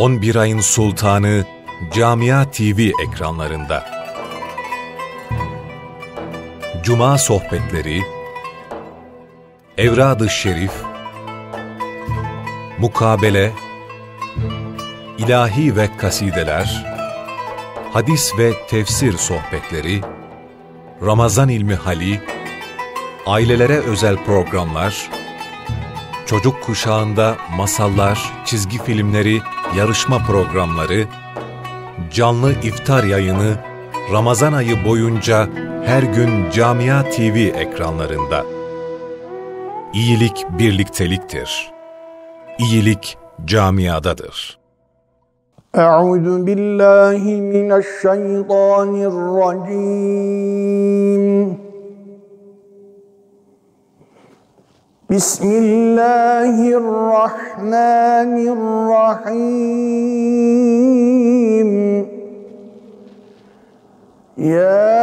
11 ayın sultanı Camia TV ekranlarında. Cuma sohbetleri, Evrad-ı Şerif, Mukabele, İlahi ve kasideler, hadis ve tefsir sohbetleri, Ramazan ilmi hali, ailelere özel programlar, çocuk kuşağında masallar, çizgi filmleri yarışma programları, canlı iftar yayını Ramazan ayı boyunca her gün Camia TV ekranlarında. İyilik birlikteliktir. İyilik camiadadır. Euzu billahi mineşşeytanirracim. بسم الله الرحمن الرحيم يا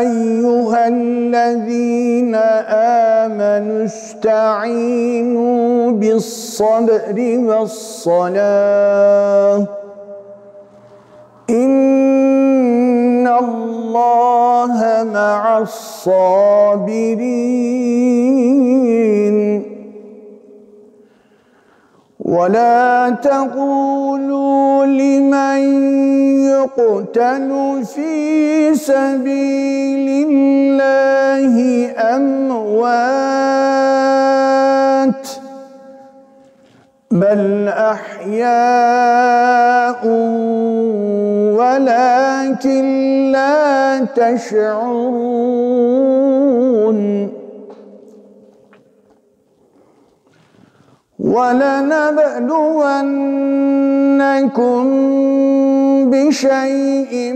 ايها الذين امنوا استعينوا بالصبر والصلاه إن الله مع الصابرين ولا تقولوا لمن يقتل في سبيل الله أموات بل احياء ولكن لا تشعرون ولنبلونكم بشيء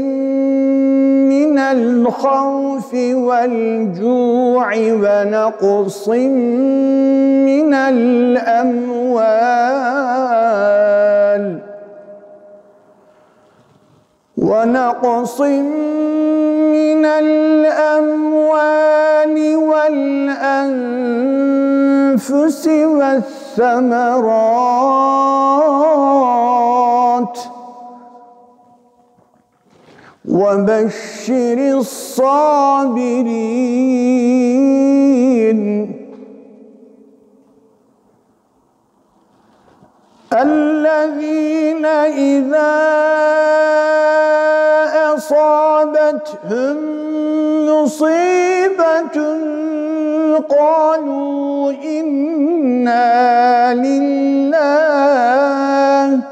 من الخوف والجوع ونقص من الأموال ونقص من الأموال والأنفس والثمرات وبشر الصابرين الذين إذا أصابتهم مصيبة قالوا إنا لله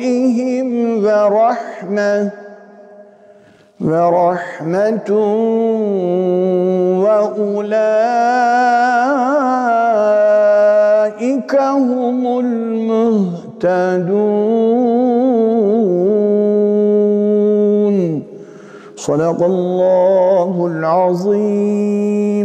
بهم ورحمة ورحمة وأولئك هم المهتدون صدق الله العظيم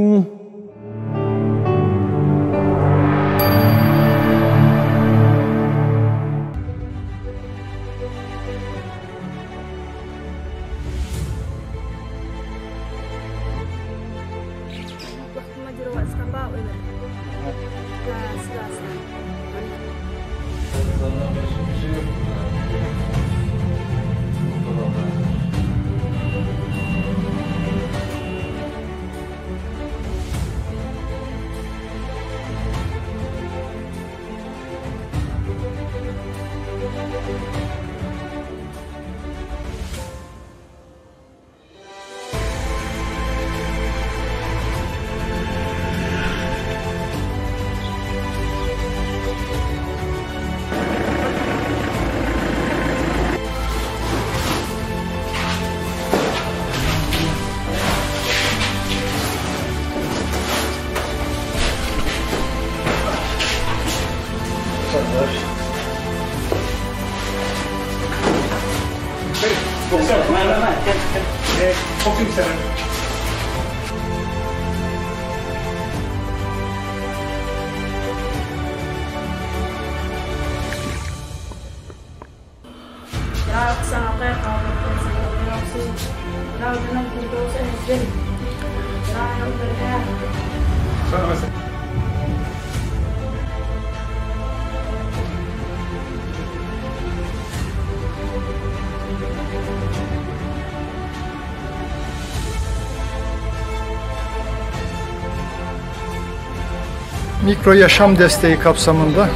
mikro yaşam desteği kapsamında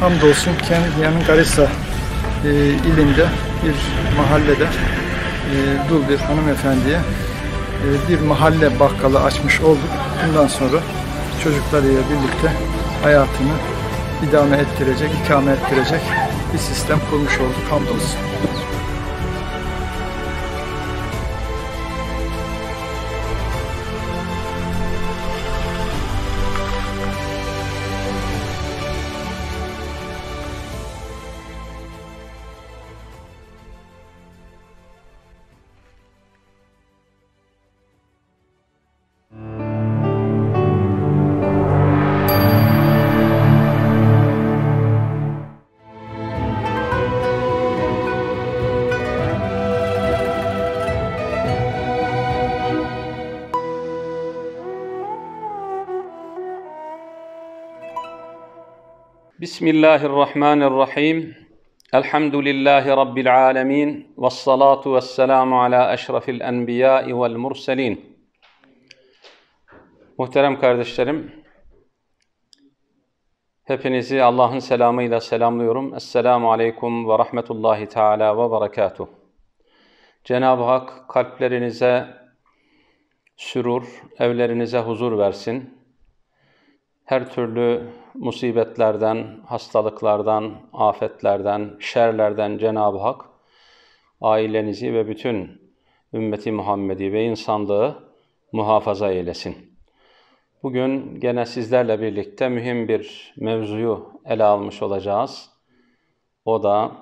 hamdolsun Kenya'nın Garissa e, ilinde bir mahallede e, dul bir hanımefendiye e, bir mahalle bakkalı açmış olduk. Bundan sonra çocuklarıyla birlikte hayatını idame ettirecek, ikame ettirecek bir sistem kurmuş olduk hamdolsun. Bismillahirrahmanirrahim. Elhamdülillahi Rabbil alemin. Vessalatu vesselamu ala eşrafil enbiyai vel murselin. Muhterem kardeşlerim, hepinizi Allah'ın selamıyla selamlıyorum. Esselamu aleyküm ve rahmetullahi teala ve berekatuh. Cenab-ı Hak kalplerinize sürur, evlerinize huzur versin. Her türlü musibetlerden, hastalıklardan, afetlerden, şerlerden Cenab-ı Hak ailenizi ve bütün ümmeti Muhammedi ve insanlığı muhafaza eylesin. Bugün gene sizlerle birlikte mühim bir mevzuyu ele almış olacağız. O da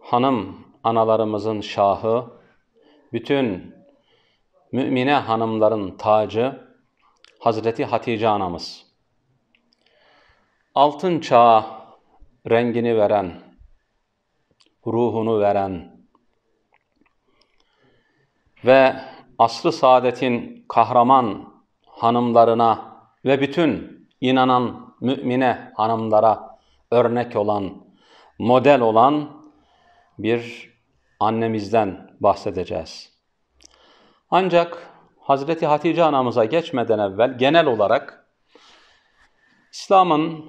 hanım analarımızın şahı, bütün mümine hanımların tacı Hazreti Hatice anamız altın çağa rengini veren, ruhunu veren ve asrı saadetin kahraman hanımlarına ve bütün inanan mümine hanımlara örnek olan, model olan bir annemizden bahsedeceğiz. Ancak Hazreti Hatice anamıza geçmeden evvel genel olarak İslam'ın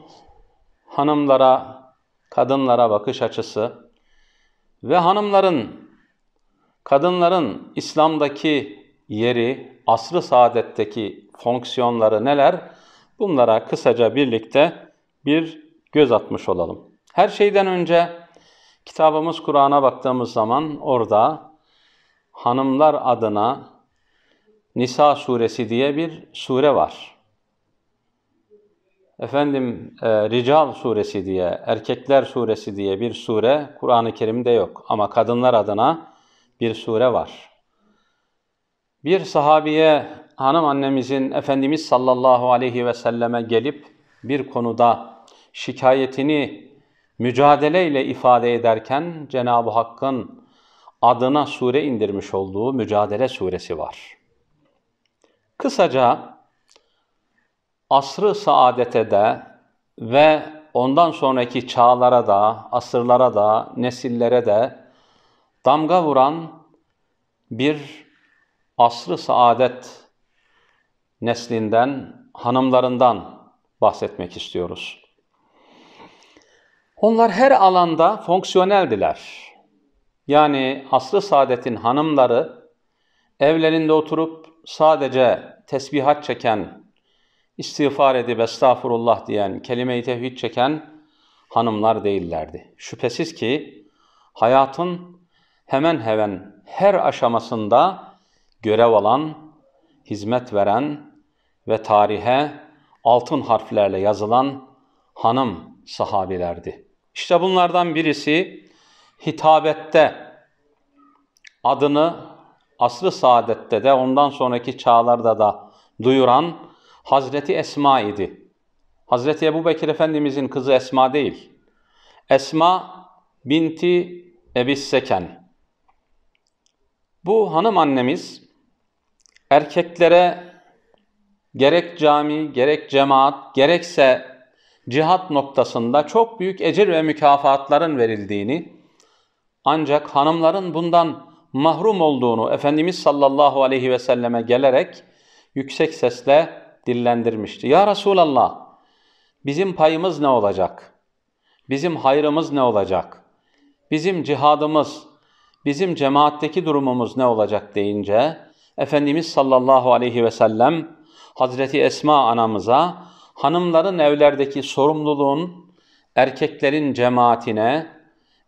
hanımlara, kadınlara bakış açısı ve hanımların, kadınların İslam'daki yeri, asrı saadetteki fonksiyonları neler? Bunlara kısaca birlikte bir göz atmış olalım. Her şeyden önce kitabımız Kur'an'a baktığımız zaman orada hanımlar adına Nisa suresi diye bir sure var efendim e, Rical suresi diye, Erkekler suresi diye bir sure Kur'an-ı Kerim'de yok. Ama kadınlar adına bir sure var. Bir sahabiye hanım annemizin Efendimiz sallallahu aleyhi ve selleme gelip bir konuda şikayetini mücadeleyle ifade ederken Cenab-ı Hakk'ın adına sure indirmiş olduğu Mücadele suresi var. Kısaca asrı saadete de ve ondan sonraki çağlara da, asırlara da, nesillere de damga vuran bir asrı saadet neslinden, hanımlarından bahsetmek istiyoruz. Onlar her alanda fonksiyoneldiler. Yani asrı saadetin hanımları evlerinde oturup sadece tesbihat çeken istiğfar edip estağfurullah diyen, kelime-i tevhid çeken hanımlar değillerdi. Şüphesiz ki hayatın hemen hemen her aşamasında görev alan, hizmet veren ve tarihe altın harflerle yazılan hanım sahabilerdi. İşte bunlardan birisi hitabette adını asrı saadette de ondan sonraki çağlarda da duyuran Hazreti Esma idi. Hazreti Ebu Bekir Efendimizin kızı Esma değil. Esma binti Ebis Seken. Bu hanım annemiz erkeklere gerek cami, gerek cemaat, gerekse cihat noktasında çok büyük ecir ve mükafatların verildiğini ancak hanımların bundan mahrum olduğunu Efendimiz sallallahu aleyhi ve selleme gelerek yüksek sesle dillendirmişti. Ya Resulallah bizim payımız ne olacak? Bizim hayrımız ne olacak? Bizim cihadımız, bizim cemaatteki durumumuz ne olacak deyince Efendimiz sallallahu aleyhi ve sellem Hazreti Esma anamıza hanımların evlerdeki sorumluluğun erkeklerin cemaatine,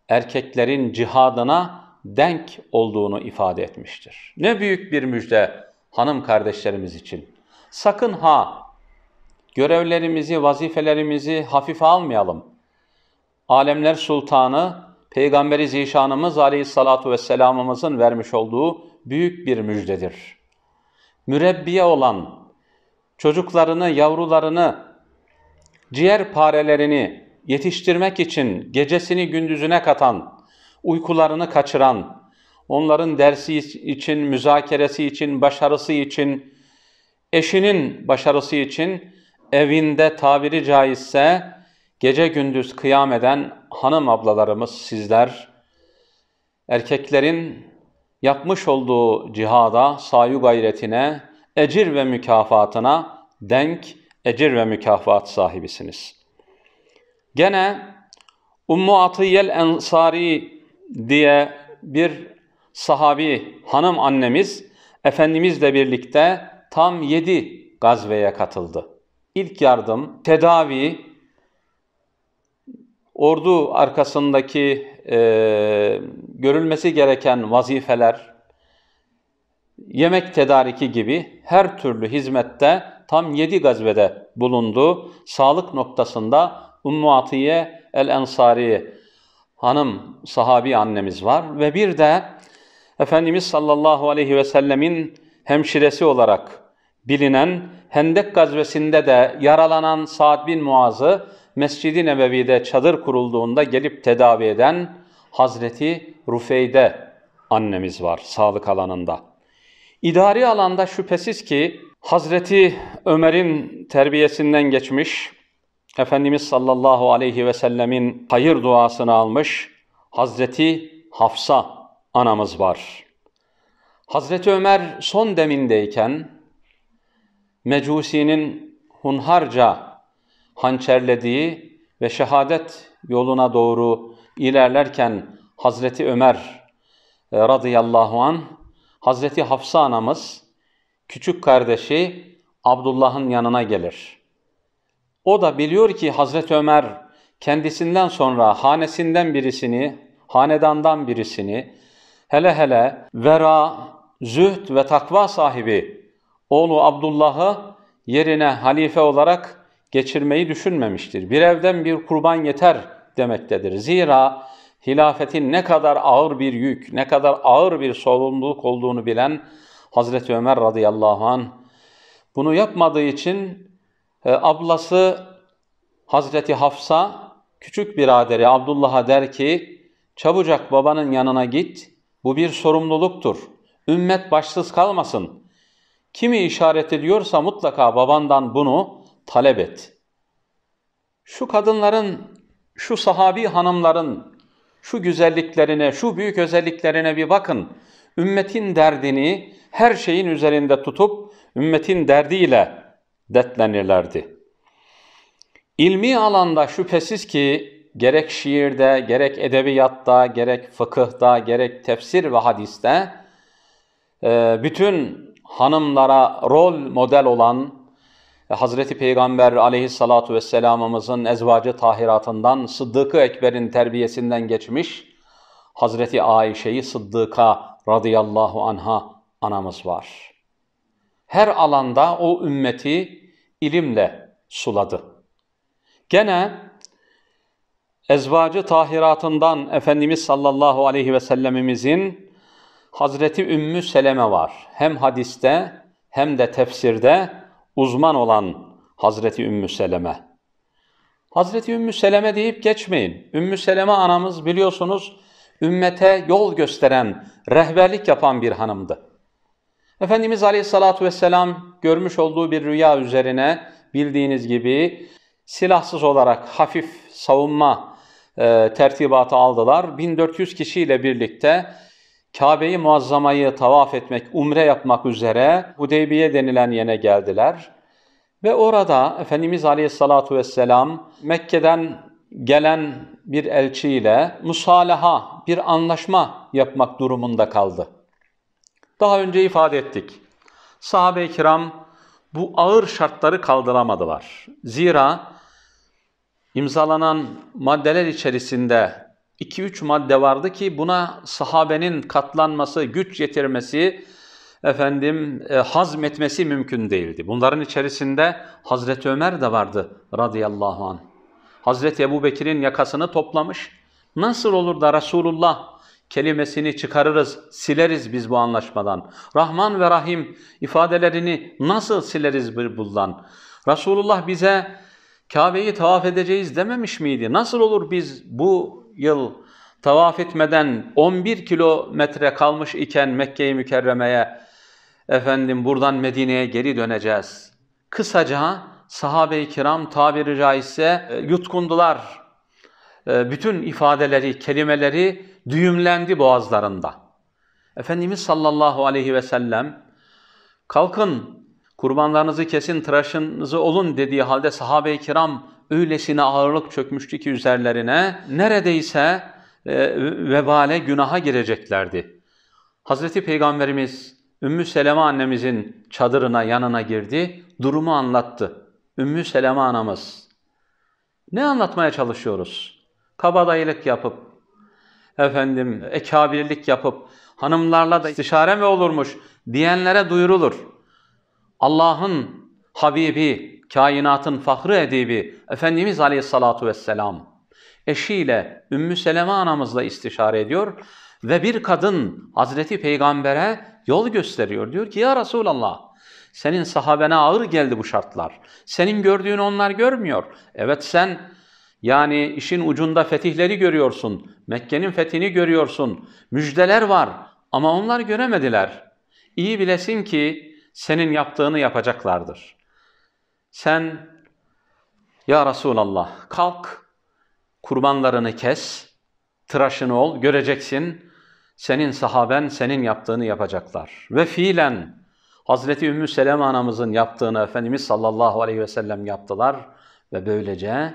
erkeklerin cihadına denk olduğunu ifade etmiştir. Ne büyük bir müjde hanım kardeşlerimiz için. Sakın ha görevlerimizi, vazifelerimizi hafife almayalım. Alemler Sultanı Peygamberi Zişanımız Aleyhissalatu vesselamımızın vermiş olduğu büyük bir müjdedir. Mürebbiye olan çocuklarını, yavrularını, ciğer parelerini yetiştirmek için gecesini gündüzüne katan, uykularını kaçıran, onların dersi için, müzakeresi için, başarısı için, eşinin başarısı için evinde tabiri caizse gece gündüz kıyam eden hanım ablalarımız sizler, erkeklerin yapmış olduğu cihada, sayu gayretine, ecir ve mükafatına denk ecir ve mükafat sahibisiniz. Gene Ummu Atiyel Ensari diye bir sahabi hanım annemiz Efendimizle birlikte tam 7 gazveye katıldı. İlk yardım, tedavi, ordu arkasındaki e, görülmesi gereken vazifeler, yemek tedariki gibi her türlü hizmette tam 7 gazvede bulundu. Sağlık noktasında Ummu Atiye el-Ensari hanım sahabi annemiz var ve bir de Efendimiz sallallahu aleyhi ve sellemin hemşiresi olarak bilinen Hendek gazvesinde de yaralanan Sa'd bin Muaz'ı Mescid-i Nebevi'de çadır kurulduğunda gelip tedavi eden Hazreti Rufeyde annemiz var sağlık alanında. İdari alanda şüphesiz ki Hazreti Ömer'in terbiyesinden geçmiş, Efendimiz sallallahu aleyhi ve sellemin hayır duasını almış Hazreti Hafsa anamız var. Hazreti Ömer son demindeyken Mecusi'nin hunharca hançerlediği ve şehadet yoluna doğru ilerlerken Hazreti Ömer e, radıyallahu an Hazreti Hafsa anamız küçük kardeşi Abdullah'ın yanına gelir. O da biliyor ki Hazreti Ömer kendisinden sonra hanesinden birisini, hanedandan birisini, hele hele Vera zühd ve takva sahibi oğlu Abdullah'ı yerine halife olarak geçirmeyi düşünmemiştir. Bir evden bir kurban yeter demektedir. Zira hilafetin ne kadar ağır bir yük, ne kadar ağır bir sorumluluk olduğunu bilen Hazreti Ömer radıyallahu an bunu yapmadığı için e, ablası Hazreti Hafsa küçük biraderi Abdullah'a der ki çabucak babanın yanına git bu bir sorumluluktur. Ümmet başsız kalmasın. Kimi işaret ediyorsa mutlaka babandan bunu talep et. Şu kadınların, şu sahabi hanımların şu güzelliklerine, şu büyük özelliklerine bir bakın. Ümmetin derdini her şeyin üzerinde tutup ümmetin derdiyle detlenirlerdi. İlmi alanda şüphesiz ki gerek şiirde, gerek edebiyatta, gerek fıkıhta, gerek tefsir ve hadiste ee, bütün hanımlara rol model olan e, Hazreti Peygamber aleyhissalatu vesselamımızın ezvacı tahiratından Sıddık-ı Ekber'in terbiyesinden geçmiş Hazreti Ayşe'yi Sıddık'a radıyallahu anha anamız var. Her alanda o ümmeti ilimle suladı. Gene ezvacı tahiratından Efendimiz sallallahu aleyhi ve sellemimizin Hazreti Ümmü Seleme var. Hem hadiste hem de tefsirde uzman olan Hazreti Ümmü Seleme. Hazreti Ümmü Seleme deyip geçmeyin. Ümmü Seleme anamız biliyorsunuz ümmete yol gösteren, rehberlik yapan bir hanımdı. Efendimiz Aleyhisselatü Vesselam görmüş olduğu bir rüya üzerine bildiğiniz gibi silahsız olarak hafif savunma e, tertibatı aldılar. 1400 kişiyle birlikte Kabe'yi muazzamayı tavaf etmek, umre yapmak üzere Hudeybiye denilen yene geldiler. Ve orada Efendimiz Aleyhisselatü Vesselam Mekke'den gelen bir elçiyle musalaha, bir anlaşma yapmak durumunda kaldı. Daha önce ifade ettik. Sahabe-i kiram bu ağır şartları kaldıramadılar. Zira imzalanan maddeler içerisinde 2-3 madde vardı ki buna sahabenin katlanması, güç yetirmesi, efendim e, hazmetmesi mümkün değildi. Bunların içerisinde Hazreti Ömer de vardı radıyallahu anh. Hazreti Ebu Bekir'in yakasını toplamış. Nasıl olur da Resulullah kelimesini çıkarırız, sileriz biz bu anlaşmadan. Rahman ve Rahim ifadelerini nasıl sileriz bir bundan? Resulullah bize Kabe'yi tavaf edeceğiz dememiş miydi? Nasıl olur biz bu yıl tavaf etmeden 11 kilometre kalmış iken Mekke-i Mükerreme'ye efendim buradan Medine'ye geri döneceğiz. Kısaca sahabe-i kiram tabiri caizse e, yutkundular. E, bütün ifadeleri, kelimeleri düğümlendi boğazlarında. Efendimiz sallallahu aleyhi ve sellem kalkın kurbanlarınızı kesin tıraşınızı olun dediği halde sahabe-i kiram öylesine ağırlık çökmüştü ki üzerlerine neredeyse e, vebale günaha gireceklerdi. Hazreti Peygamberimiz Ümmü Seleme annemizin çadırına yanına girdi, durumu anlattı. Ümmü Seleme anamız. Ne anlatmaya çalışıyoruz? Kabadayılık yapıp, efendim ekabirlik yapıp, hanımlarla da istişare mi olurmuş diyenlere duyurulur. Allah'ın Habibi, kainatın fahrı edibi Efendimiz Aleyhissalatu vesselam eşiyle Ümmü Seleme anamızla istişare ediyor ve bir kadın Hazreti Peygamber'e yol gösteriyor. Diyor ki ya Resulallah senin sahabene ağır geldi bu şartlar. Senin gördüğün onlar görmüyor. Evet sen yani işin ucunda fetihleri görüyorsun. Mekke'nin fethini görüyorsun. Müjdeler var ama onlar göremediler. İyi bilesin ki senin yaptığını yapacaklardır sen ya Resulallah kalk kurbanlarını kes, tıraşını ol, göreceksin senin sahaben senin yaptığını yapacaklar. Ve fiilen Hazreti Ümmü Seleme anamızın yaptığını Efendimiz sallallahu aleyhi ve sellem yaptılar ve böylece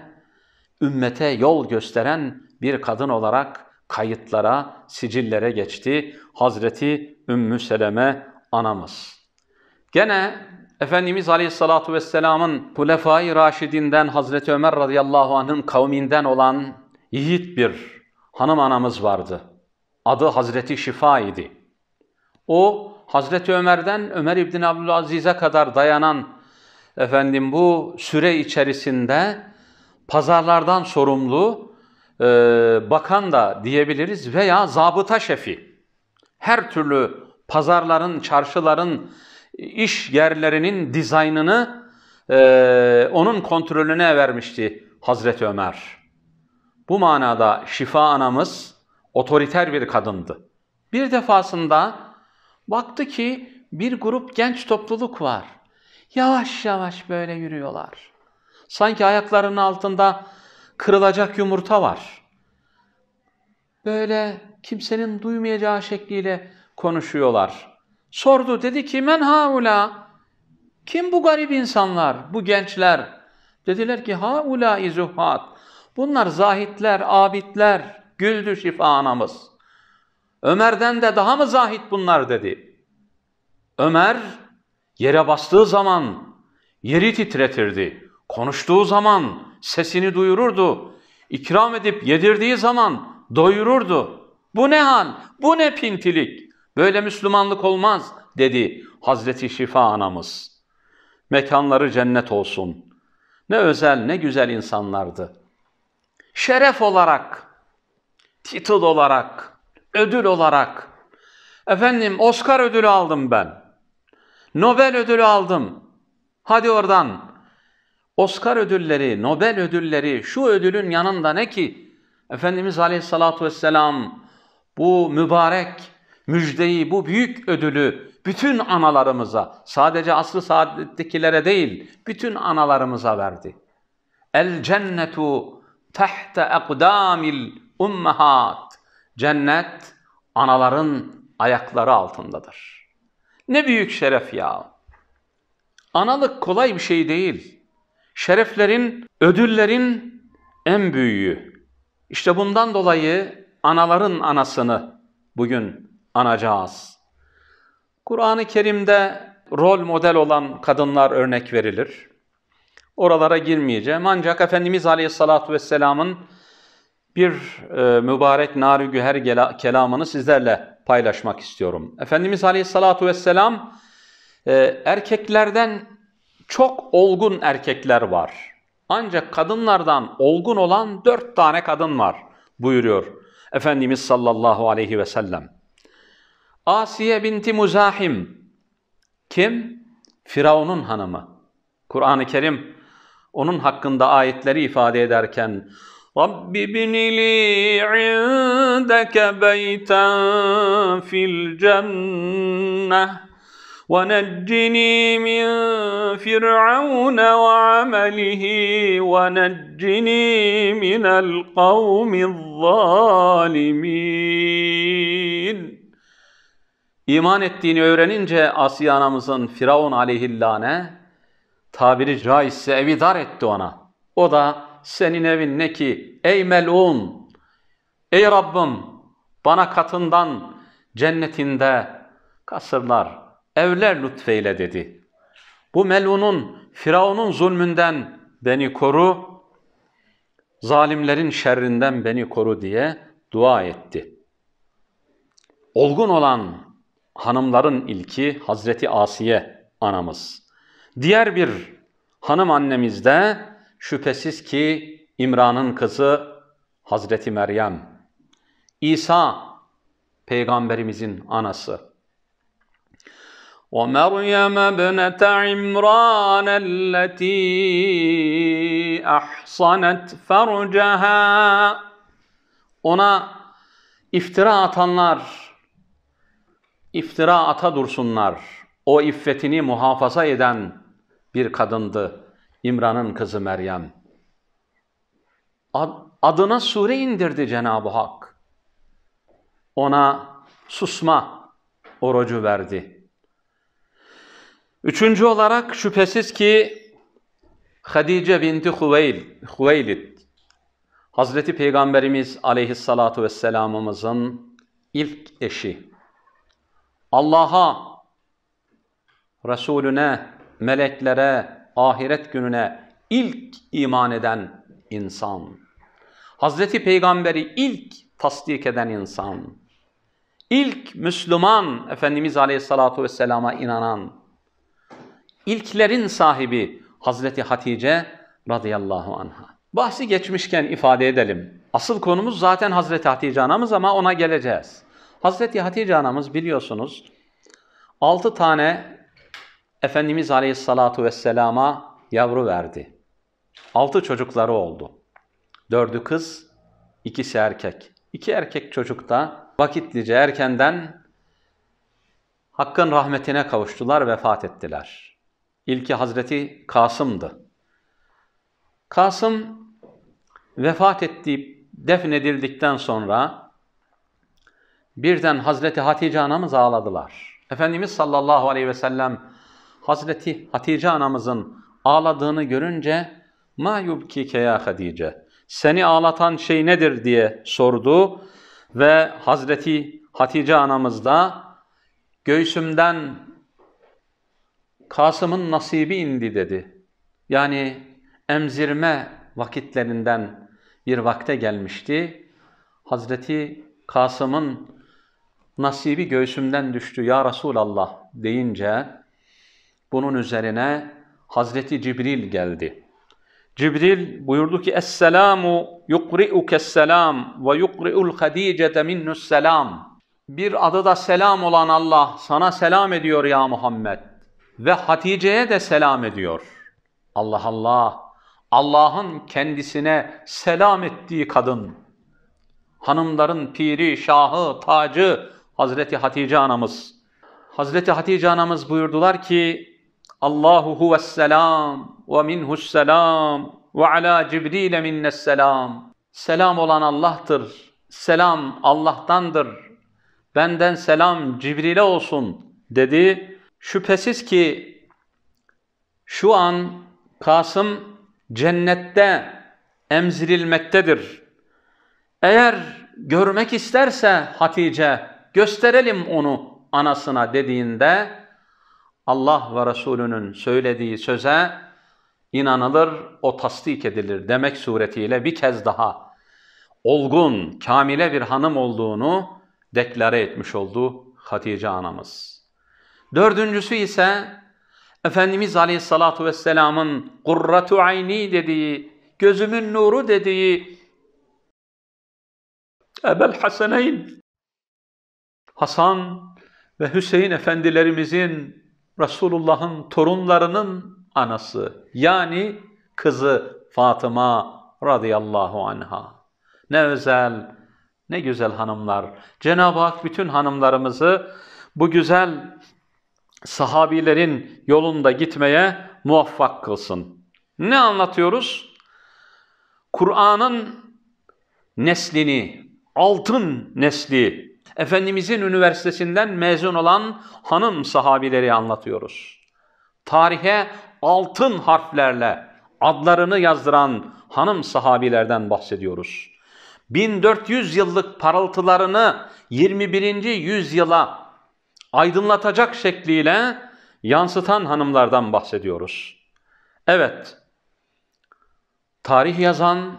ümmete yol gösteren bir kadın olarak kayıtlara, sicillere geçti Hazreti Ümmü Seleme anamız. Gene Efendimiz Aleyhissalatu vesselam'ın Hulefai Raşidinden Hazreti Ömer radıyallahu anh'ın kavminden olan yiğit bir hanım anamız vardı. Adı Hazreti Şifa idi. O Hazreti Ömer'den Ömer İbni Abdülaziz'e kadar dayanan efendim bu süre içerisinde pazarlardan sorumlu e, bakan da diyebiliriz veya zabıta şefi. Her türlü pazarların, çarşıların iş yerlerinin dizaynını e, onun kontrolüne vermişti Hazreti Ömer. Bu manada Şifa anamız otoriter bir kadındı. Bir defasında baktı ki bir grup genç topluluk var. Yavaş yavaş böyle yürüyorlar. Sanki ayaklarının altında kırılacak yumurta var. Böyle kimsenin duymayacağı şekliyle konuşuyorlar sordu. Dedi ki men haula kim bu garip insanlar, bu gençler? Dediler ki haula izuhat. Bunlar zahitler, abidler. Güldü şifa anamız. Ömer'den de daha mı zahit bunlar dedi. Ömer yere bastığı zaman yeri titretirdi. Konuştuğu zaman sesini duyururdu. İkram edip yedirdiği zaman doyururdu. Bu ne han, bu ne pintilik. Böyle Müslümanlık olmaz dedi Hazreti Şifa anamız. Mekanları cennet olsun. Ne özel ne güzel insanlardı. Şeref olarak, titul olarak, ödül olarak, efendim Oscar ödülü aldım ben. Nobel ödülü aldım. Hadi oradan. Oscar ödülleri, Nobel ödülleri şu ödülün yanında ne ki? Efendimiz Aleyhissalatu vesselam bu mübarek müjdeyi, bu büyük ödülü bütün analarımıza, sadece aslı saadettekilere değil, bütün analarımıza verdi. El cennetu tahte ekdamil ummahat. Cennet anaların ayakları altındadır. Ne büyük şeref ya. Analık kolay bir şey değil. Şereflerin, ödüllerin en büyüğü. İşte bundan dolayı anaların anasını bugün anacağız. Kur'an-ı Kerim'de rol model olan kadınlar örnek verilir. Oralara girmeyeceğim. Ancak Efendimiz Aleyhisselatü Vesselam'ın bir e, mübarek nari güher kelamını sizlerle paylaşmak istiyorum. Efendimiz Aleyhisselatü Vesselam e, erkeklerden çok olgun erkekler var. Ancak kadınlardan olgun olan dört tane kadın var buyuruyor Efendimiz sallallahu aleyhi ve sellem. Asiye binti Muzahim. Kim? Firavun'un hanımı. Kur'an-ı Kerim onun hakkında ayetleri ifade ederken Rabbi binili indeke beyten fil cenneh ve neccini min firavun ve amelihi ve neccini minel kavmi zalimin. İman ettiğini öğrenince Asiye anamızın Firavun aleyhillâne tabiri caizse evi dar etti ona. O da senin evin ne ki ey melun ey Rabbim bana katından cennetinde kasırlar evler lütfeyle dedi. Bu melunun Firavun'un zulmünden beni koru zalimlerin şerrinden beni koru diye dua etti. Olgun olan hanımların ilki Hazreti Asiye anamız. Diğer bir hanım annemiz de şüphesiz ki İmran'ın kızı Hazreti Meryem. İsa peygamberimizin anası. ومريم ابنة عمران التي أحصنت فرجها ona iftira atanlar iftira ata dursunlar. O iffetini muhafaza eden bir kadındı İmran'ın kızı Meryem. Adına sure indirdi Cenab-ı Hak. Ona susma orucu verdi. Üçüncü olarak şüphesiz ki Hadice binti Hüveyl, Hüveylid, Hazreti Peygamberimiz aleyhissalatu vesselamımızın ilk eşi, Allah'a, Resulüne, meleklere, ahiret gününe ilk iman eden insan. Hazreti Peygamber'i ilk tasdik eden insan. İlk Müslüman Efendimiz Aleyhisselatü Vesselam'a inanan. ilklerin sahibi Hazreti Hatice radıyallahu anha. Bahsi geçmişken ifade edelim. Asıl konumuz zaten Hazreti Hatice anamız ama ona geleceğiz. Hazreti Hatice anamız biliyorsunuz 6 tane Efendimiz Aleyhissalatu vesselama yavru verdi. 6 çocukları oldu. 4'ü kız, ikisi erkek. İki erkek çocuk da vakitlice erkenden Hakk'ın rahmetine kavuştular, vefat ettiler. İlki Hazreti Kasım'dı. Kasım vefat ettiği defnedildikten sonra Birden Hazreti Hatice anamız ağladılar. Efendimiz sallallahu aleyhi ve sellem Hazreti Hatice anamızın ağladığını görünce "Ma yubkike ya Hatice? Seni ağlatan şey nedir?" diye sordu ve Hazreti Hatice anamız da göğsümden Kasım'ın nasibi indi dedi. Yani emzirme vakitlerinden bir vakte gelmişti. Hazreti Kasım'ın nasibi göğsümden düştü ya Resulallah deyince bunun üzerine Hazreti Cibril geldi. Cibril buyurdu ki Esselamu yukri'ukes selam ve yukri'ul hadicete minnus selam. Bir adı da selam olan Allah sana selam ediyor ya Muhammed ve Hatice'ye de selam ediyor. Allah Allah. Allah'ın kendisine selam ettiği kadın. Hanımların piri, şahı, tacı, Hazreti Hatice anamız. Hazreti Hatice anamız buyurdular ki Allahu huves selam ve minhu selam ve ala Cibril minnes selam. Selam olan Allah'tır. Selam Allah'tandır. Benden selam Cibril'e olsun dedi. Şüphesiz ki şu an Kasım cennette emzirilmektedir. Eğer görmek isterse Hatice gösterelim onu anasına dediğinde Allah ve Resulünün söylediği söze inanılır, o tasdik edilir demek suretiyle bir kez daha olgun, kamile bir hanım olduğunu deklare etmiş oldu Hatice anamız. Dördüncüsü ise Efendimiz Aleyhissalatu vesselam'ın kurratu ayni dediği, gözümün nuru dediği Ebel Haseneyn Hasan ve Hüseyin efendilerimizin Resulullah'ın torunlarının anası yani kızı Fatıma radıyallahu anha. Ne özel, ne güzel hanımlar. Cenab-ı Hak bütün hanımlarımızı bu güzel sahabilerin yolunda gitmeye muvaffak kılsın. Ne anlatıyoruz? Kur'an'ın neslini, altın nesli, Efendimizin üniversitesinden mezun olan hanım sahabileri anlatıyoruz. Tarihe altın harflerle adlarını yazdıran hanım sahabilerden bahsediyoruz. 1400 yıllık parıltılarını 21. yüzyıla aydınlatacak şekliyle yansıtan hanımlardan bahsediyoruz. Evet, tarih yazan,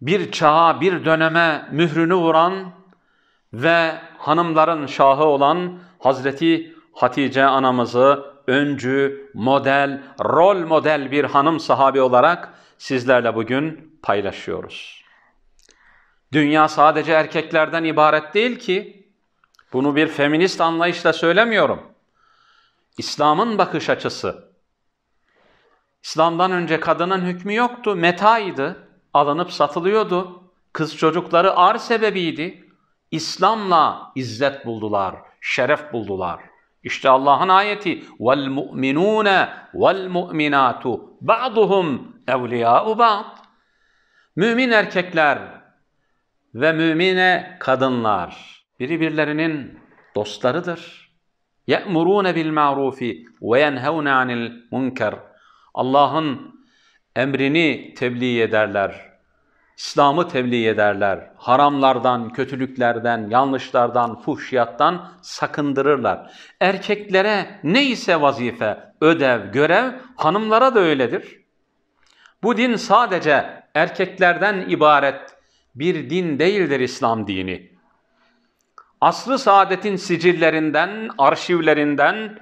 bir çağa, bir döneme mührünü vuran ve hanımların şahı olan Hazreti Hatice anamızı öncü, model, rol model bir hanım sahabi olarak sizlerle bugün paylaşıyoruz. Dünya sadece erkeklerden ibaret değil ki, bunu bir feminist anlayışla söylemiyorum. İslam'ın bakış açısı. İslam'dan önce kadının hükmü yoktu, metaydı, alınıp satılıyordu. Kız çocukları ar sebebiydi. İslam'la izzet buldular, şeref buldular. İşte Allah'ın ayeti vel mu'minune vel mu'minatu ba'duhum evliya'u ba'd. Mümin erkekler ve mümine kadınlar birbirlerinin dostlarıdır. Ye'murune bil ma'rufi ve yenhevne anil munker. Allah'ın emrini tebliğ ederler. İslam'ı tebliğ ederler. Haramlardan, kötülüklerden, yanlışlardan, fuhşiyattan sakındırırlar. Erkeklere neyse vazife, ödev, görev hanımlara da öyledir. Bu din sadece erkeklerden ibaret bir din değildir İslam dini. Aslı saadetin sicillerinden, arşivlerinden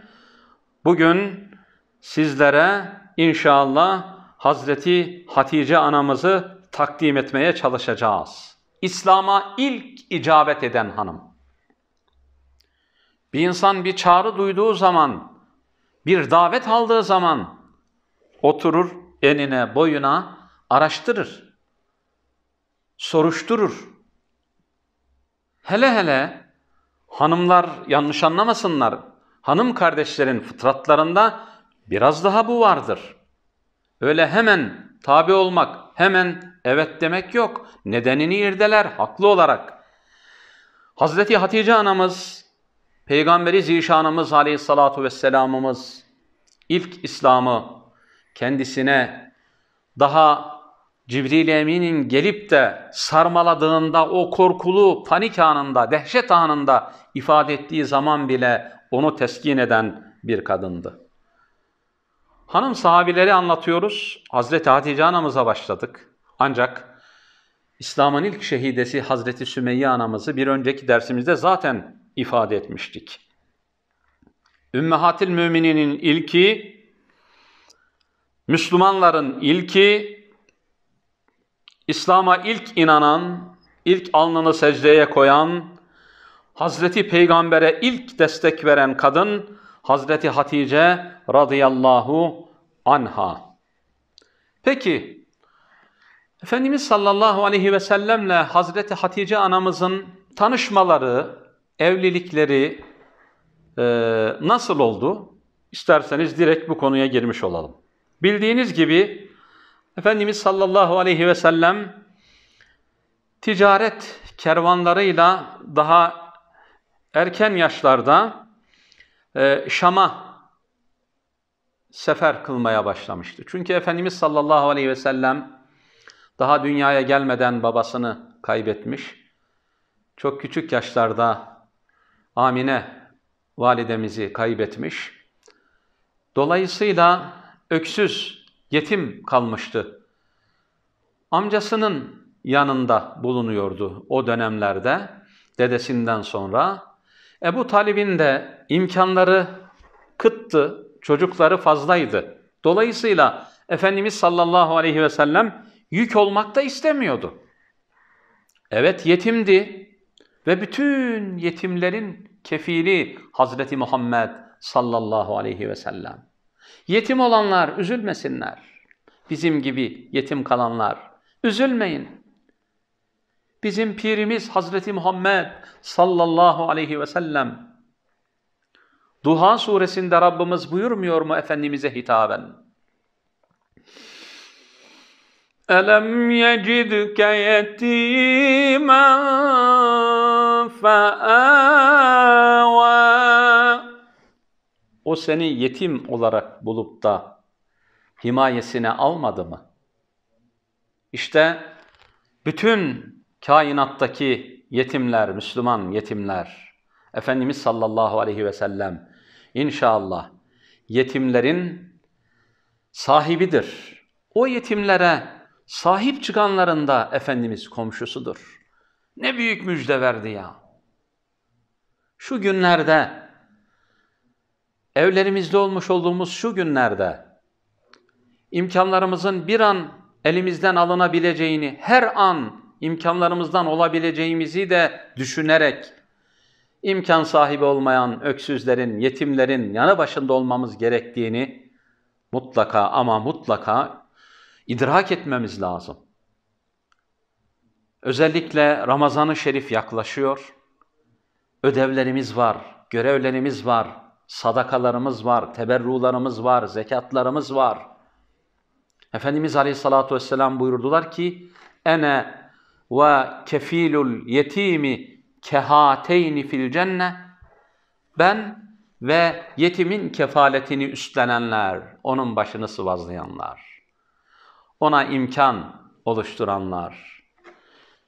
bugün sizlere inşallah Hazreti Hatice anamızı takdim etmeye çalışacağız. İslam'a ilk icabet eden hanım. Bir insan bir çağrı duyduğu zaman, bir davet aldığı zaman oturur enine boyuna araştırır, soruşturur. Hele hele hanımlar yanlış anlamasınlar, hanım kardeşlerin fıtratlarında biraz daha bu vardır. Öyle hemen tabi olmak, hemen evet demek yok. Nedenini irdeler haklı olarak. Hazreti Hatice anamız, Peygamberi Zişanımız aleyhissalatu vesselamımız ilk İslam'ı kendisine daha Cibril Emin'in gelip de sarmaladığında o korkulu panik anında, dehşet anında ifade ettiği zaman bile onu teskin eden bir kadındı. Hanım sahabileri anlatıyoruz. Hazreti Hatice anamıza başladık. Ancak İslam'ın ilk şehidesi Hazreti Sümeyye anamızı bir önceki dersimizde zaten ifade etmiştik. Ümmehatil mümininin ilki, Müslümanların ilki, İslam'a ilk inanan, ilk alnını secdeye koyan, Hazreti Peygamber'e ilk destek veren kadın Hazreti Hatice radıyallahu anha. Peki Efendimiz sallallahu aleyhi ve sellemle Hazreti Hatice anamızın tanışmaları, evlilikleri e, nasıl oldu? İsterseniz direkt bu konuya girmiş olalım. Bildiğiniz gibi Efendimiz sallallahu aleyhi ve sellem ticaret kervanlarıyla daha erken yaşlarda e, Şam'a sefer kılmaya başlamıştı. Çünkü Efendimiz sallallahu aleyhi ve sellem daha dünyaya gelmeden babasını kaybetmiş. Çok küçük yaşlarda Amine validemizi kaybetmiş. Dolayısıyla öksüz, yetim kalmıştı. Amcasının yanında bulunuyordu o dönemlerde dedesinden sonra. Ebu Talib'in de imkanları kıttı, çocukları fazlaydı. Dolayısıyla Efendimiz sallallahu aleyhi ve sellem yük olmak da istemiyordu. Evet yetimdi ve bütün yetimlerin kefili Hazreti Muhammed sallallahu aleyhi ve sellem. Yetim olanlar üzülmesinler. Bizim gibi yetim kalanlar üzülmeyin. Bizim pirimiz Hazreti Muhammed sallallahu aleyhi ve sellem Duha suresinde Rabbimiz buyurmuyor mu Efendimiz'e hitaben? ألم يجدك يتيما فآوى O seni yetim olarak bulup da himayesine almadı mı? İşte bütün kainattaki yetimler, Müslüman yetimler, Efendimiz sallallahu aleyhi ve sellem inşallah yetimlerin sahibidir. O yetimlere Sahip çıkanların da Efendimiz komşusudur. Ne büyük müjde verdi ya. Şu günlerde, evlerimizde olmuş olduğumuz şu günlerde, imkanlarımızın bir an elimizden alınabileceğini, her an imkanlarımızdan olabileceğimizi de düşünerek, imkan sahibi olmayan öksüzlerin, yetimlerin yanı başında olmamız gerektiğini mutlaka ama mutlaka idrak etmemiz lazım. Özellikle Ramazan-ı Şerif yaklaşıyor. Ödevlerimiz var, görevlerimiz var, sadakalarımız var, teberrularımız var, zekatlarımız var. Efendimiz Aleyhisselatü Vesselam buyurdular ki, Ene ve kefilul yetimi kehateyni fil cenne. Ben ve yetimin kefaletini üstlenenler, onun başını sıvazlayanlar ona imkan oluşturanlar.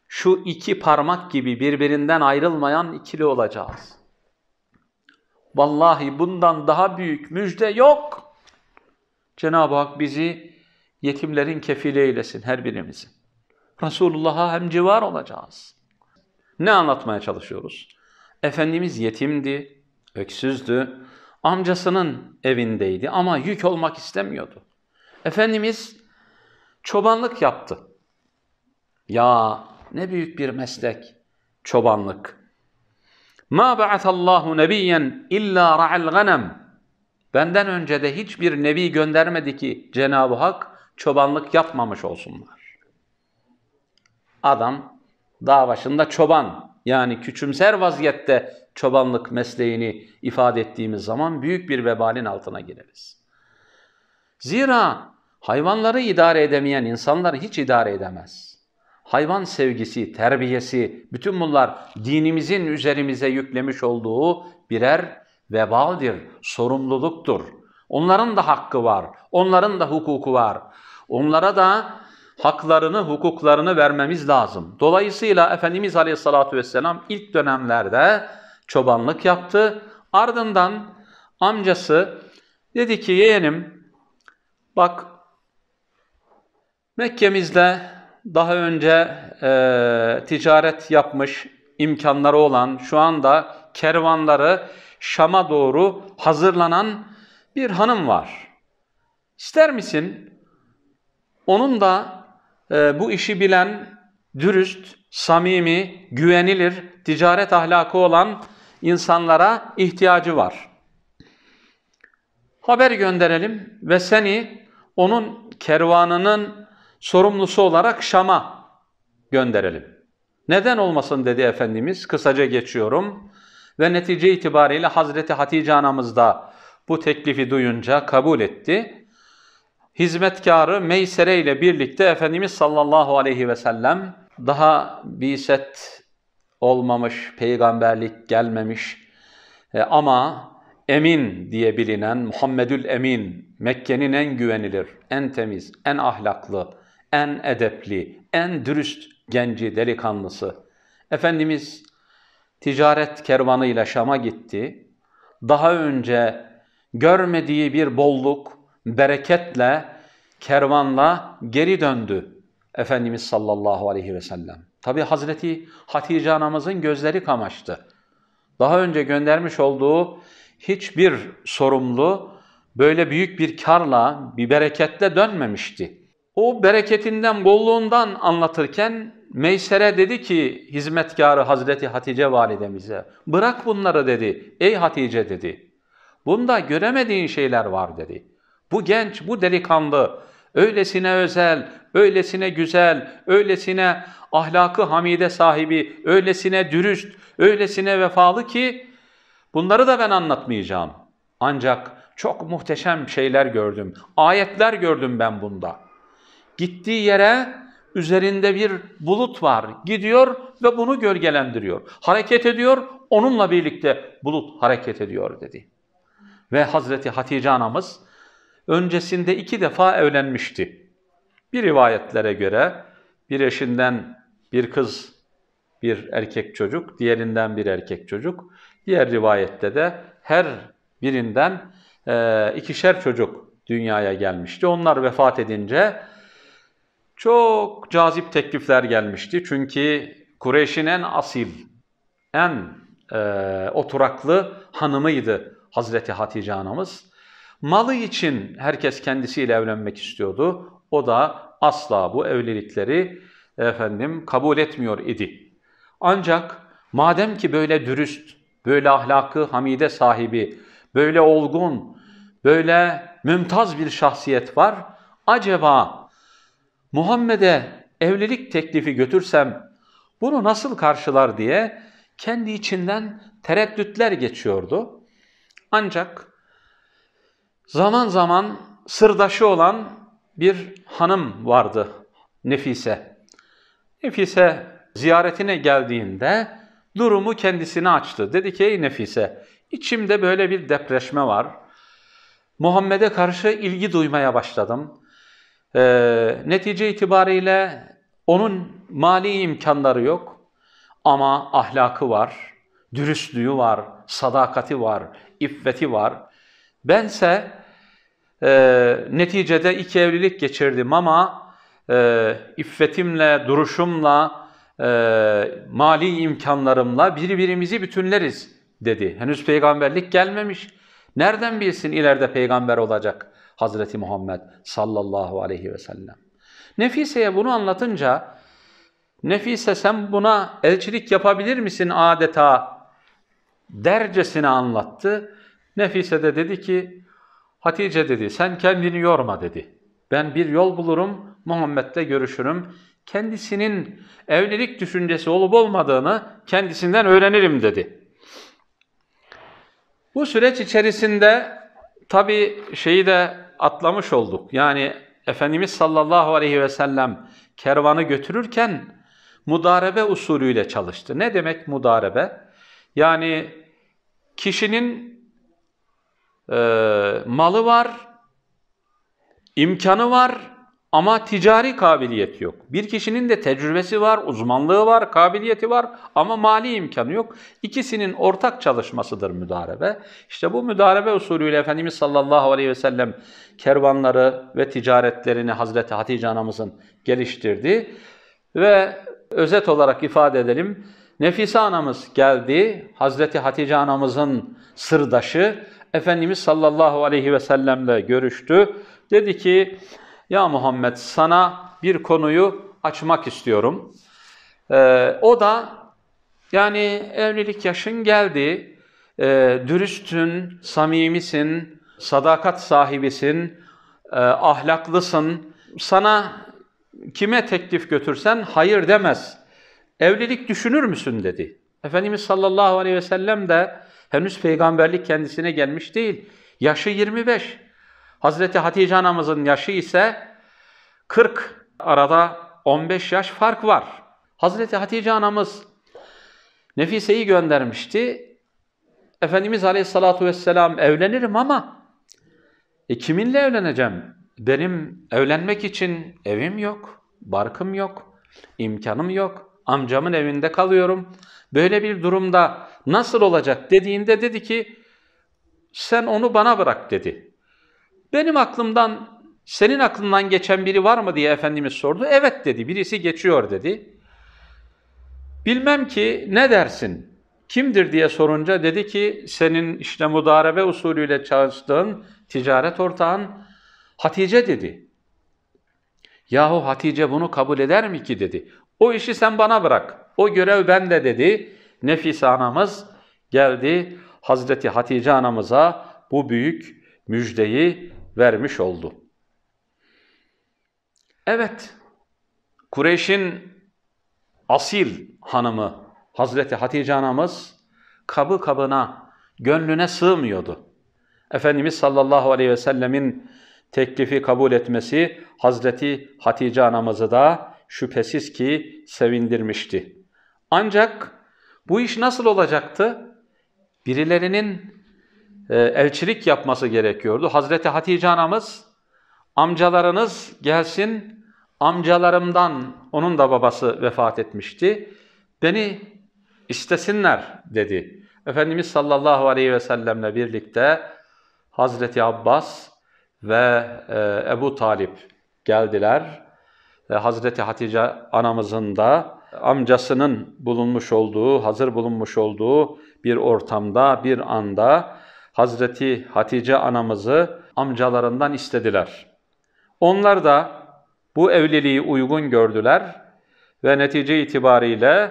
Şu iki parmak gibi birbirinden ayrılmayan ikili olacağız. Vallahi bundan daha büyük müjde yok. Cenab-ı Hak bizi yetimlerin kefili eylesin her birimizi. Resulullah'a hem civar olacağız. Ne anlatmaya çalışıyoruz? Efendimiz yetimdi, öksüzdü, amcasının evindeydi ama yük olmak istemiyordu. Efendimiz çobanlık yaptı. Ya ne büyük bir meslek çobanlık. Ma ba'atallahu nebiyen illa ra'al ganem. Benden önce de hiçbir nebi göndermedi ki Cenab-ı Hak çobanlık yapmamış olsunlar. Adam dağ başında çoban yani küçümser vaziyette çobanlık mesleğini ifade ettiğimiz zaman büyük bir vebalin altına gireriz. Zira Hayvanları idare edemeyen insanları hiç idare edemez. Hayvan sevgisi, terbiyesi, bütün bunlar dinimizin üzerimize yüklemiş olduğu birer vebaldir, sorumluluktur. Onların da hakkı var, onların da hukuku var. Onlara da haklarını, hukuklarını vermemiz lazım. Dolayısıyla Efendimiz Aleyhisselatü Vesselam ilk dönemlerde çobanlık yaptı. Ardından amcası dedi ki yeğenim bak Mekke'mizde daha önce e, ticaret yapmış imkanları olan, şu anda kervanları Şam'a doğru hazırlanan bir hanım var. İster misin onun da e, bu işi bilen, dürüst, samimi, güvenilir, ticaret ahlakı olan insanlara ihtiyacı var. Haber gönderelim ve seni onun kervanının sorumlusu olarak Şam'a gönderelim. Neden olmasın dedi Efendimiz. Kısaca geçiyorum. Ve netice itibariyle Hazreti Hatice anamız da bu teklifi duyunca kabul etti. Hizmetkarı Meysere ile birlikte Efendimiz sallallahu aleyhi ve sellem daha biset olmamış, peygamberlik gelmemiş e, ama Emin diye bilinen Muhammedül Emin, Mekke'nin en güvenilir, en temiz, en ahlaklı, en edepli, en dürüst genci, delikanlısı. Efendimiz ticaret kervanıyla Şam'a gitti. Daha önce görmediği bir bolluk, bereketle, kervanla geri döndü Efendimiz sallallahu aleyhi ve sellem. Tabi Hazreti Hatice anamızın gözleri kamaştı. Daha önce göndermiş olduğu hiçbir sorumlu böyle büyük bir karla, bir bereketle dönmemişti. O bereketinden, bolluğundan anlatırken Meyser'e dedi ki hizmetkarı Hazreti Hatice validemize bırak bunları dedi. Ey Hatice dedi. Bunda göremediğin şeyler var dedi. Bu genç, bu delikanlı öylesine özel, öylesine güzel, öylesine ahlakı hamide sahibi, öylesine dürüst, öylesine vefalı ki bunları da ben anlatmayacağım. Ancak çok muhteşem şeyler gördüm. Ayetler gördüm ben bunda.'' Gittiği yere üzerinde bir bulut var. Gidiyor ve bunu gölgelendiriyor. Hareket ediyor, onunla birlikte bulut hareket ediyor dedi. Ve Hazreti Hatice anamız öncesinde iki defa evlenmişti. Bir rivayetlere göre bir eşinden bir kız, bir erkek çocuk, diğerinden bir erkek çocuk. Diğer rivayette de her birinden e, ikişer çocuk dünyaya gelmişti. Onlar vefat edince çok cazip teklifler gelmişti. Çünkü Kureyş'in en asil, en e, oturaklı hanımıydı Hazreti Hatice anamız. Malı için herkes kendisiyle evlenmek istiyordu. O da asla bu evlilikleri efendim kabul etmiyor idi. Ancak madem ki böyle dürüst, böyle ahlakı hamide sahibi, böyle olgun, böyle mümtaz bir şahsiyet var, acaba Muhammed'e evlilik teklifi götürsem bunu nasıl karşılar diye kendi içinden tereddütler geçiyordu. Ancak zaman zaman sırdaşı olan bir hanım vardı Nefise. Nefise ziyaretine geldiğinde durumu kendisine açtı. Dedi ki ey Nefise içimde böyle bir depreşme var. Muhammed'e karşı ilgi duymaya başladım. E, netice itibariyle onun mali imkanları yok ama ahlakı var, dürüstlüğü var, sadakati var, iffeti var. Bense e, neticede iki evlilik geçirdim ama e, iffetimle, duruşumla, e, mali imkanlarımla birbirimizi bütünleriz dedi. Henüz peygamberlik gelmemiş. Nereden bilsin ileride peygamber olacak? Hazreti Muhammed sallallahu aleyhi ve sellem. Nefise'ye bunu anlatınca Nefise sen buna elçilik yapabilir misin adeta dercesini anlattı. Nefise de dedi ki Hatice dedi sen kendini yorma dedi. Ben bir yol bulurum Muhammed'le görüşürüm. Kendisinin evlilik düşüncesi olup olmadığını kendisinden öğrenirim dedi. Bu süreç içerisinde tabi şeyi de atlamış olduk. Yani Efendimiz sallallahu aleyhi ve sellem kervanı götürürken mudarebe usulüyle çalıştı. Ne demek mudarebe? Yani kişinin e, malı var, imkanı var, ama ticari kabiliyet yok. Bir kişinin de tecrübesi var, uzmanlığı var, kabiliyeti var ama mali imkanı yok. İkisinin ortak çalışmasıdır müdarebe. İşte bu müdarebe usulüyle Efendimiz sallallahu aleyhi ve sellem kervanları ve ticaretlerini Hazreti Hatice anamızın geliştirdi. Ve özet olarak ifade edelim. Nefise anamız geldi. Hazreti Hatice anamızın sırdaşı Efendimiz sallallahu aleyhi ve sellemle görüştü. Dedi ki ya Muhammed sana bir konuyu açmak istiyorum. Ee, o da yani evlilik yaşın geldi, e, dürüstün, samimisin, sadakat sahibisin, e, ahlaklısın. Sana kime teklif götürsen hayır demez. Evlilik düşünür müsün dedi. Efendimiz sallallahu aleyhi ve sellem de henüz peygamberlik kendisine gelmiş değil. Yaşı 25. Hazreti Hatice anamızın yaşı ise 40 arada 15 yaş fark var. Hazreti Hatice anamız Nefise'yi göndermişti. Efendimiz Aleyhisselatü Vesselam evlenirim ama e kiminle evleneceğim? Benim evlenmek için evim yok, barkım yok, imkanım yok. Amcamın evinde kalıyorum. Böyle bir durumda nasıl olacak dediğinde dedi ki sen onu bana bırak dedi. Benim aklımdan, senin aklından geçen biri var mı diye Efendimiz sordu. Evet dedi, birisi geçiyor dedi. Bilmem ki ne dersin, kimdir diye sorunca dedi ki senin işte mudarebe usulüyle çalıştığın ticaret ortağın Hatice dedi. Yahu Hatice bunu kabul eder mi ki dedi. O işi sen bana bırak. O görev bende dedi. Nefise anamız geldi Hazreti Hatice anamıza bu büyük müjdeyi vermiş oldu. Evet, Kureyş'in asil hanımı Hazreti Hatice anamız kabı kabına, gönlüne sığmıyordu. Efendimiz sallallahu aleyhi ve sellemin teklifi kabul etmesi Hazreti Hatice anamızı da şüphesiz ki sevindirmişti. Ancak bu iş nasıl olacaktı? Birilerinin ee, elçilik yapması gerekiyordu. Hazreti Hatice anamız amcalarınız gelsin amcalarımdan onun da babası vefat etmişti. Beni istesinler dedi. Efendimiz sallallahu aleyhi ve sellemle birlikte Hazreti Abbas ve e, Ebu Talip geldiler. Ve Hazreti Hatice anamızın da amcasının bulunmuş olduğu, hazır bulunmuş olduğu bir ortamda, bir anda Hazreti Hatice anamızı amcalarından istediler. Onlar da bu evliliği uygun gördüler ve netice itibariyle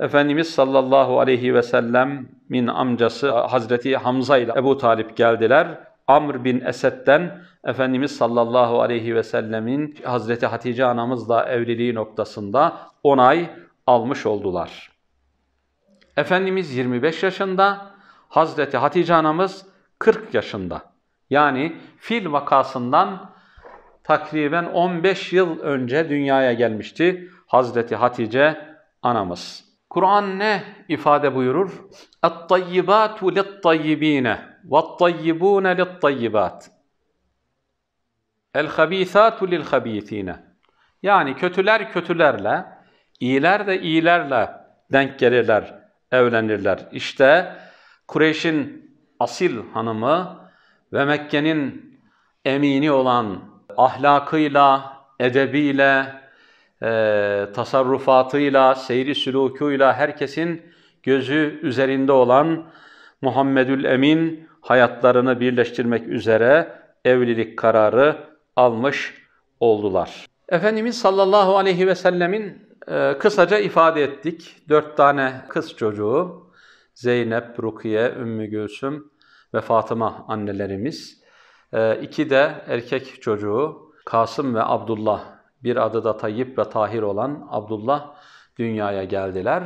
Efendimiz sallallahu aleyhi ve sellem'in amcası Hazreti Hamza ile Ebu Talip geldiler. Amr bin Esed'den Efendimiz sallallahu aleyhi ve sellemin Hazreti Hatice anamızla evliliği noktasında onay almış oldular. Efendimiz 25 yaşında, Hazreti Hatice anamız 40 yaşında. Yani fil vakasından takriben 15 yıl önce dünyaya gelmişti Hazreti Hatice anamız. Kur'an ne ifade buyurur? اَتْطَيِّبَاتُ لِلْطَيِّب۪ينَ وَالطَّيِّبُونَ لِلْطَيِّبَاتِ الْخَب۪يثَاتُ لِلْخَب۪يث۪ينَ Yani kötüler kötülerle, iyiler de iyilerle denk gelirler, evlenirler. İşte Kureyş'in asil hanımı ve Mekke'nin emini olan ahlakıyla, edebiyle, e, tasarrufatıyla, seyri sülukuyla herkesin gözü üzerinde olan Muhammedül Emin hayatlarını birleştirmek üzere evlilik kararı almış oldular. Efendimiz sallallahu aleyhi ve sellemin e, kısaca ifade ettik. Dört tane kız çocuğu, Zeynep, Rukiye, Ümmü Gülsüm ve Fatıma annelerimiz. E, iki de erkek çocuğu Kasım ve Abdullah, bir adı da Tayyip ve Tahir olan Abdullah dünyaya geldiler.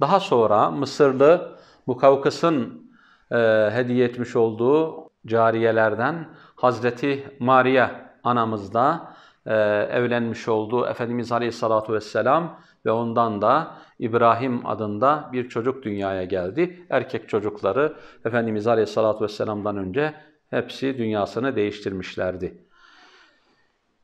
Daha sonra Mısırlı Mukavkıs'ın e, hediye etmiş olduğu cariyelerden Hazreti Maria anamızda e, evlenmiş oldu Efendimiz Aleyhisselatü Vesselam ve ondan da İbrahim adında bir çocuk dünyaya geldi. Erkek çocukları Efendimiz Aleyhisselatü Vesselam'dan önce hepsi dünyasını değiştirmişlerdi.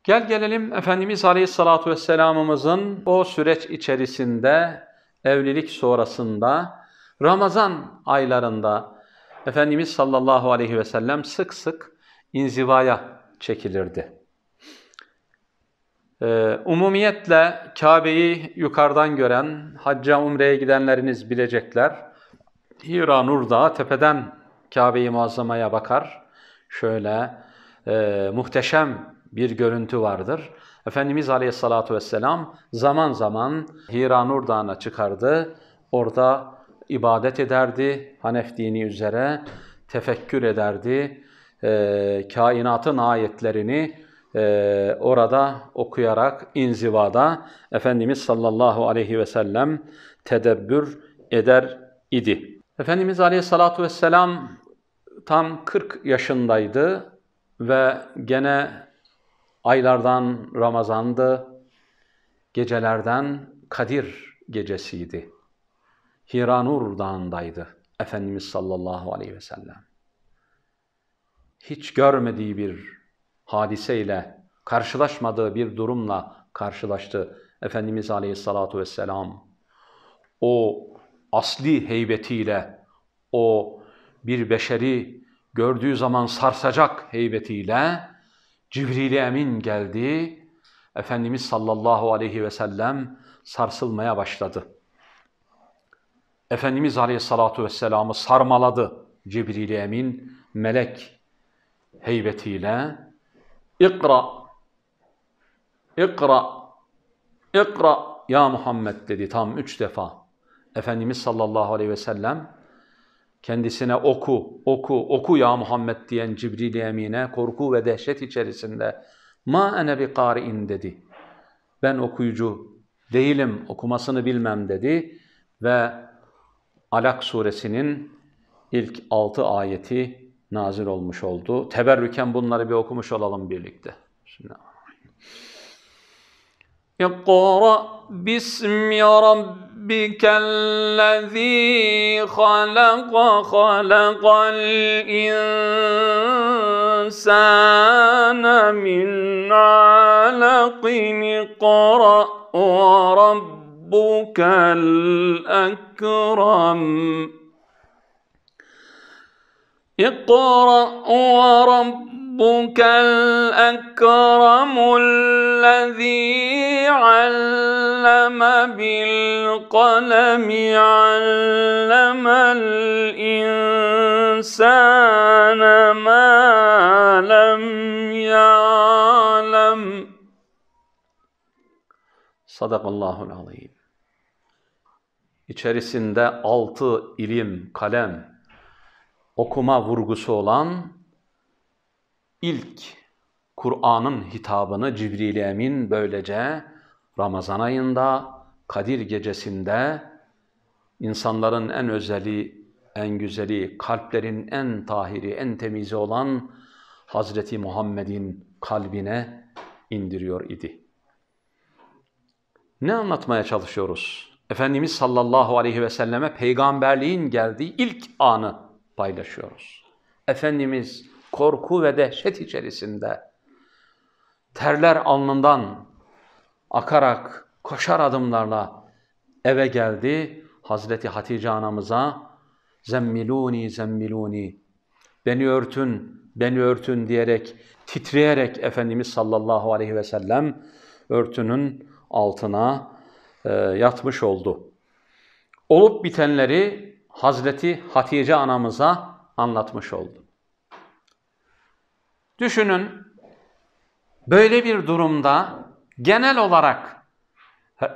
Gel gelelim Efendimiz Aleyhisselatü Vesselam'ımızın o süreç içerisinde, evlilik sonrasında, Ramazan aylarında Efendimiz sallallahu aleyhi ve sellem sık sık inzivaya çekilirdi. Ee, umumiyetle Kabe'yi yukarıdan gören, hacca umreye gidenleriniz bilecekler. Hira Nur Dağı tepeden kabeyi Muazzama'ya bakar. Şöyle e, muhteşem bir görüntü vardır. Efendimiz Aleyhisselatü Vesselam zaman zaman Hira Nur Dağı'na çıkardı. Orada ibadet ederdi Hanef dini üzere, tefekkür ederdi. E, kainatın ayetlerini e, orada okuyarak inzivada Efendimiz sallallahu aleyhi ve sellem tedebbür eder idi. Efendimiz aleyhissalatu vesselam tam 40 yaşındaydı ve gene aylardan Ramazan'dı, gecelerden Kadir gecesiydi. Hiranur Dağı'ndaydı Efendimiz sallallahu aleyhi ve sellem. Hiç görmediği bir hadiseyle, karşılaşmadığı bir durumla karşılaştı Efendimiz Aleyhisselatü vesselam. O asli heybetiyle, o bir beşeri gördüğü zaman sarsacak heybetiyle Cibril-i Emin geldi. Efendimiz sallallahu aleyhi ve sellem sarsılmaya başladı. Efendimiz Aleyhisselatü vesselam'ı sarmaladı Cibril-i Emin melek heybetiyle. İkra. İkra. İkra. Ya Muhammed dedi tam üç defa. Efendimiz sallallahu aleyhi ve sellem kendisine oku, oku, oku ya Muhammed diyen Cibril-i Emine korku ve dehşet içerisinde ma ene bi kari'in dedi. Ben okuyucu değilim, okumasını bilmem dedi ve Alak suresinin ilk altı ayeti nazil olmuş oldu. Teberrüken bunları bir okumuş olalım birlikte. Şimdi اقرأ باسم ربك الذي خلق خلق الإنسان من علق اقرأ وربك اقرأ وربك الأكرم الذي علم بالقلم علم الإنسان ما لم يعلم Sadakallahul azim. İçerisinde altı ilim, kalem, okuma vurgusu olan ilk Kur'an'ın hitabını Cibril Emin böylece Ramazan ayında Kadir gecesinde insanların en özeli, en güzeli, kalplerin en tahiri, en temizi olan Hazreti Muhammed'in kalbine indiriyor idi. Ne anlatmaya çalışıyoruz? Efendimiz sallallahu aleyhi ve selleme peygamberliğin geldiği ilk anı paylaşıyoruz. Efendimiz korku ve dehşet içerisinde terler alnından akarak koşar adımlarla eve geldi. Hazreti Hatice anamıza zemmiluni zemmiluni beni örtün beni örtün diyerek titreyerek Efendimiz sallallahu aleyhi ve sellem örtünün altına e, yatmış oldu. Olup bitenleri Hazreti Hatice anamıza anlatmış oldum. Düşünün böyle bir durumda genel olarak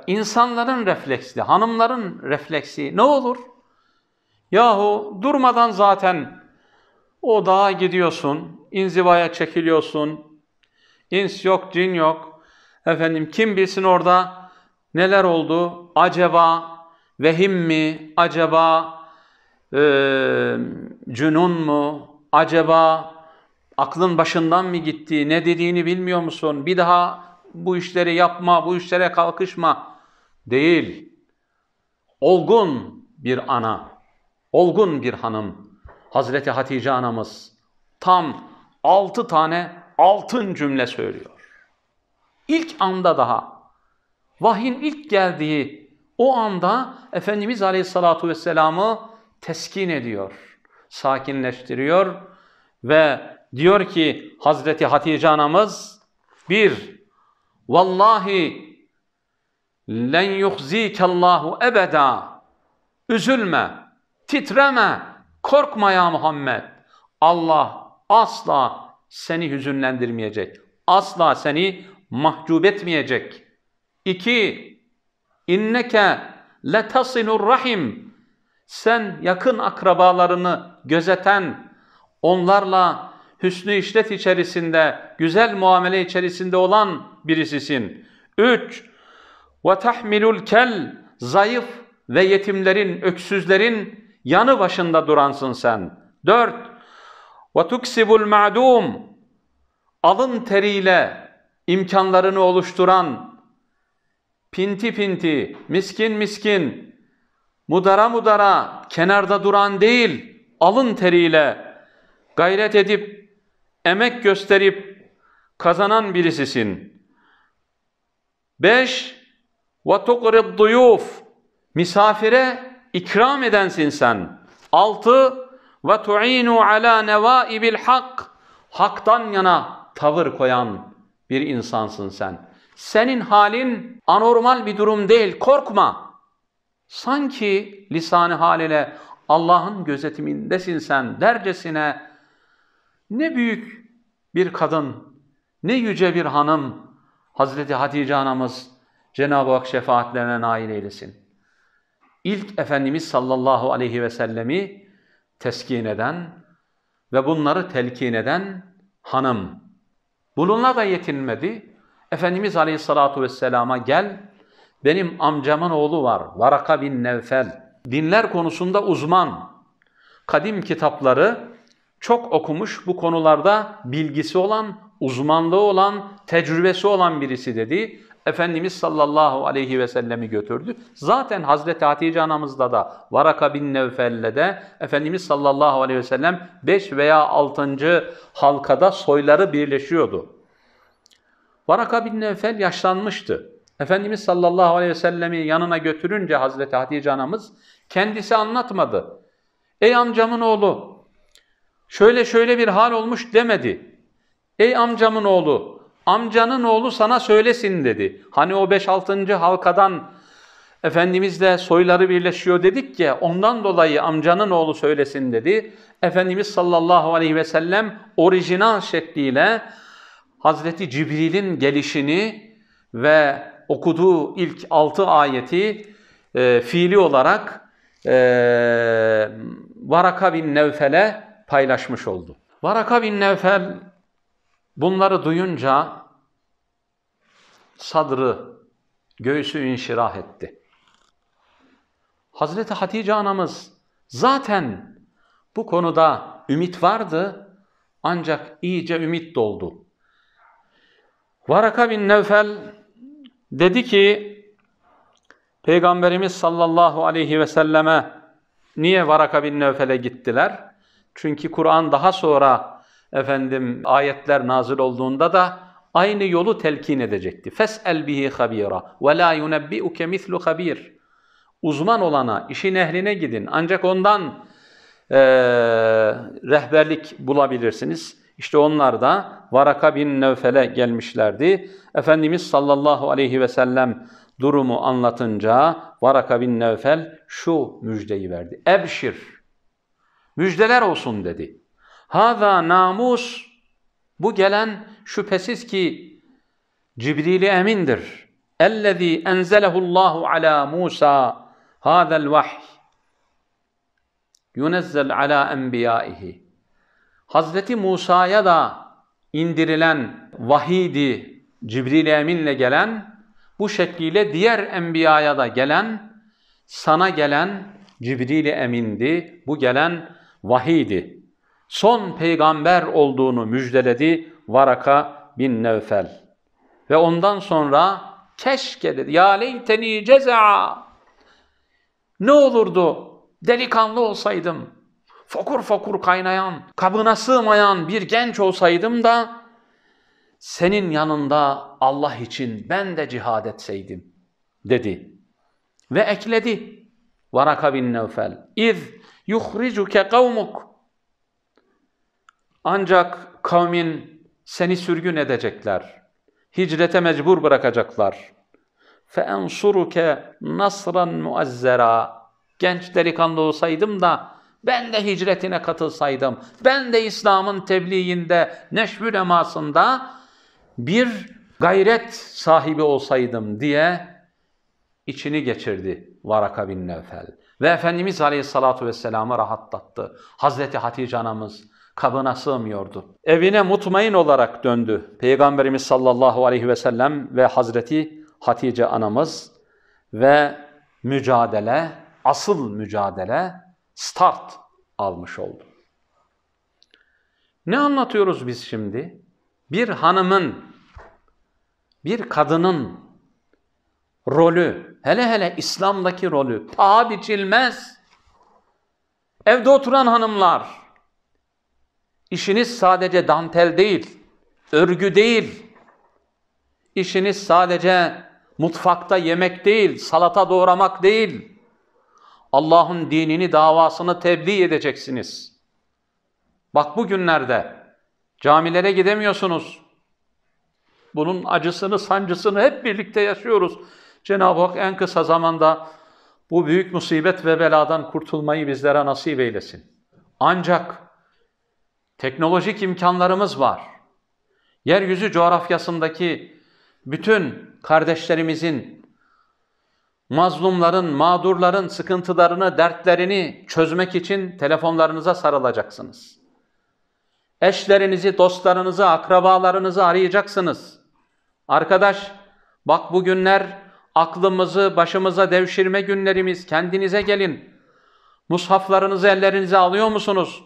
insanların refleksi, hanımların refleksi ne olur? Yahu durmadan zaten o dağa gidiyorsun, inzivaya çekiliyorsun, ins yok, cin yok. Efendim kim bilsin orada neler oldu? Acaba vehim mi? Acaba e, cünun mu, acaba aklın başından mı gitti, ne dediğini bilmiyor musun, bir daha bu işleri yapma, bu işlere kalkışma değil. Olgun bir ana, olgun bir hanım. Hazreti Hatice anamız tam altı tane altın cümle söylüyor. İlk anda daha, vahyin ilk geldiği o anda Efendimiz Aleyhisselatü Vesselam'ı teskin ediyor, sakinleştiriyor ve diyor ki Hazreti Hatice anamız bir vallahi len Allahu ebeda üzülme, titreme, korkma ya Muhammed. Allah asla seni hüzünlendirmeyecek. Asla seni mahcup etmeyecek. İki, inneke letasilur rahim sen yakın akrabalarını gözeten, onlarla hüsnü işlet içerisinde, güzel muamele içerisinde olan birisisin. 3. Ve tahmilul kel, zayıf ve yetimlerin, öksüzlerin yanı başında duransın sen. 4. Ve tuksibul ma'dum, alın teriyle imkanlarını oluşturan, pinti pinti, miskin miskin, mudara mudara kenarda duran değil alın teriyle gayret edip emek gösterip kazanan birisisin. Beş Ve tukrid duyuf misafire ikram edensin sen. Altı Ve tu'inu ala nevaibil hak haktan yana tavır koyan bir insansın sen. Senin halin anormal bir durum değil korkma sanki lisan-ı hal ile Allah'ın gözetimindesin sen dercesine ne büyük bir kadın, ne yüce bir hanım Hazreti Hatice anamız Cenab-ı Hak şefaatlerine nail eylesin. İlk Efendimiz sallallahu aleyhi ve sellemi teskin eden ve bunları telkin eden hanım. Bununla da yetinmedi. Efendimiz aleyhissalatu vesselama gel, benim amcamın oğlu var. Varaka bin Nevfel. Dinler konusunda uzman. Kadim kitapları çok okumuş, bu konularda bilgisi olan, uzmanlığı olan, tecrübesi olan birisi dedi. Efendimiz sallallahu aleyhi ve sellemi götürdü. Zaten Hazreti Hatice anamızda da Varaka bin Nevfel'le de Efendimiz sallallahu aleyhi ve sellem 5 veya 6. halkada soyları birleşiyordu. Varaka bin Nevfel yaşlanmıştı. Efendimiz sallallahu aleyhi ve sellemi yanına götürünce Hazreti Hatice anamız kendisi anlatmadı. Ey amcamın oğlu şöyle şöyle bir hal olmuş demedi. Ey amcamın oğlu amcanın oğlu sana söylesin dedi. Hani o 5-6. halkadan Efendimizle soyları birleşiyor dedik ya ondan dolayı amcanın oğlu söylesin dedi. Efendimiz sallallahu aleyhi ve sellem orijinal şekliyle Hazreti Cibril'in gelişini ve okuduğu ilk altı ayeti e, fiili olarak e, Varaka bin Nevfel'e paylaşmış oldu. Varaka bin Nevfel bunları duyunca sadrı, göğsü inşirah etti. Hazreti Hatice anamız zaten bu konuda ümit vardı ancak iyice ümit doldu. Varaka bin Nevfel Dedi ki Peygamberimiz sallallahu aleyhi ve selleme niye Varaka bin Nevfel'e gittiler? Çünkü Kur'an daha sonra efendim ayetler nazil olduğunda da aynı yolu telkin edecekti. Fes'el bihi habira ve la yunebbi'uke mislu habir. Uzman olana, işin ehline gidin. Ancak ondan e, rehberlik bulabilirsiniz. İşte onlar da Varaka bin Nevfel'e gelmişlerdi. Efendimiz sallallahu aleyhi ve sellem durumu anlatınca Varaka bin Nevfel şu müjdeyi verdi. Ebşir, müjdeler olsun dedi. Haza namus, bu gelen şüphesiz ki Cibril-i Emin'dir. Ellezî enzelehullahu ala Musa hâzel vahy. Yunezzel ala enbiyâihi. Hazreti Musa'ya da indirilen vahidi Cibril Emin'le gelen, bu şekliyle diğer enbiyaya da gelen, sana gelen Cibril Emin'di, bu gelen vahidi. Son peygamber olduğunu müjdeledi Varaka bin Nevfel. Ve ondan sonra keşke dedi, ya leyteni ceza, ne olurdu delikanlı olsaydım, fokur fokur kaynayan, kabına sığmayan bir genç olsaydım da senin yanında Allah için ben de cihad etseydim dedi. Ve ekledi. Varaka bin Nevfel. İz yuhricuke kavmuk. Ancak kavmin seni sürgün edecekler. Hicrete mecbur bırakacaklar. fe فَاَنْصُرُكَ nasran مُعَزَّرًا Genç delikanlı olsaydım da ben de hicretine katılsaydım, ben de İslam'ın tebliğinde, neşvü emasında bir gayret sahibi olsaydım diye içini geçirdi Varaka bin Nevfel. Ve Efendimiz Aleyhisselatü Vesselam'ı rahatlattı. Hazreti Hatice anamız kabına sığmıyordu. Evine mutmain olarak döndü. Peygamberimiz sallallahu aleyhi ve sellem ve Hazreti Hatice anamız ve mücadele, asıl mücadele start almış oldum. Ne anlatıyoruz biz şimdi? Bir hanımın, bir kadının rolü, hele hele İslam'daki rolü paha biçilmez. Evde oturan hanımlar, işiniz sadece dantel değil, örgü değil, işiniz sadece mutfakta yemek değil, salata doğramak değil, Allah'ın dinini, davasını tebliğ edeceksiniz. Bak bu günlerde camilere gidemiyorsunuz. Bunun acısını, sancısını hep birlikte yaşıyoruz. Cenab-ı Hak en kısa zamanda bu büyük musibet ve beladan kurtulmayı bizlere nasip eylesin. Ancak teknolojik imkanlarımız var. Yeryüzü coğrafyasındaki bütün kardeşlerimizin mazlumların, mağdurların sıkıntılarını, dertlerini çözmek için telefonlarınıza sarılacaksınız. Eşlerinizi, dostlarınızı, akrabalarınızı arayacaksınız. Arkadaş, bak bugünler aklımızı başımıza devşirme günlerimiz, kendinize gelin. Mushaflarınızı ellerinize alıyor musunuz?